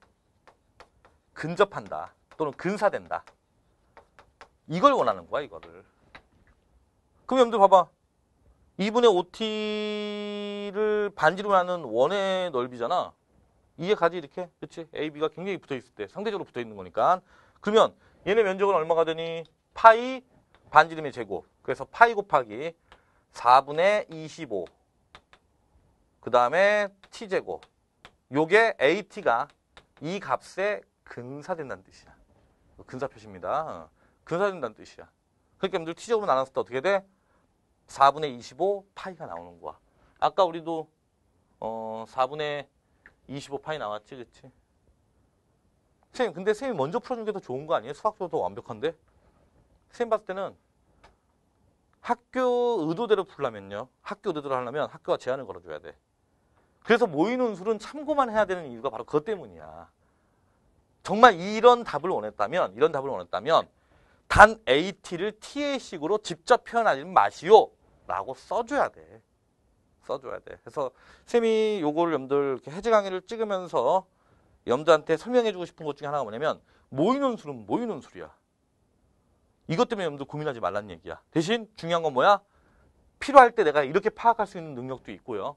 근접한다 또는 근사된다 이걸 원하는 거야 이거를 그럼 여러분들 봐봐 2분의 OT를 반지름 하는 원의 넓이잖아 이게 가지 이렇게 그치 AB가 굉장히 붙어있을 때 상대적으로 붙어있는 거니까 그러면 얘네 면적은 얼마가 되니 파이 반지름의 제곱 그래서 파이 곱하기 4분의 25 그 다음에 t제곱 요게 at가 이 값의 근사된다는 뜻이야. 근사 표시입니다. 근사된다는 뜻이야. 그러니까 티저분 나눴을 때 어떻게 돼? 4분의 25 파이가 나오는 거야. 아까 우리도 어 4분의 25 파이 나왔지, 그치? 선생님, 근데 선생님이 먼저 풀어준 게 더 좋은 거 아니에요? 수학도 적으더 완벽한데? 선생님 봤을 때는 학교 의도대로 풀려면요. 학교 의도대로 하려면 학교가 제한을 걸어줘야 돼. 그래서 모의논술은 참고만 해야 되는 이유가 바로 그것 때문이야. 정말 이런 답을 원했다면 이런 답을 원했다면 단 AT를 TA식으로 직접 표현하지 마시오 라고 써줘야 돼. 써줘야 돼. 그래서 쌤이 요거를 염들 이렇게 해제 강의를 찍으면서 염두한테 설명해주고 싶은 것 중에 하나가 뭐냐면 모이는 수는 모이는 수야. 이것 때문에 염두 고민하지 말라는 얘기야. 대신 중요한 건 뭐야? 필요할 때 내가 이렇게 파악할 수 있는 능력도 있고요.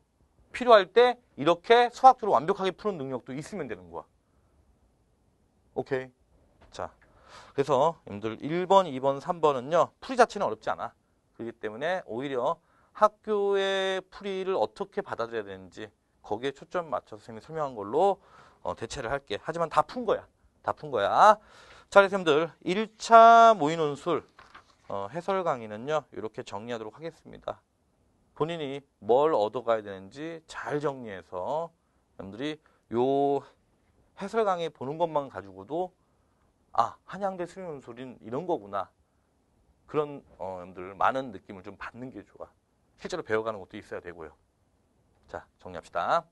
필요할 때 이렇게 수학적으로 완벽하게 푸는 능력도 있으면 되는 거야. 오케이. 자, 그래서 여러분들 1번, 2번, 3번은요. 풀이 자체는 어렵지 않아. 그렇기 때문에 오히려 학교의 풀이를 어떻게 받아들여야 되는지 거기에 초점 맞춰서 선생님이 설명한 걸로 어, 대체를 할게. 하지만 다 푼 거야. 다 푼 거야. 자, 선생님들 1차 모의논술 어, 해설 강의는요. 이렇게 정리하도록 하겠습니다. 본인이 뭘 얻어가야 되는지 잘 정리해서 여러분들이 요 해설 강의 보는 것만 가지고도 아 한양대 수련소인 이런 거구나 그런 어, 여러분들 많은 느낌을 좀 받는 게 좋아 실제로 배워가는 것도 있어야 되고요 자 정리합시다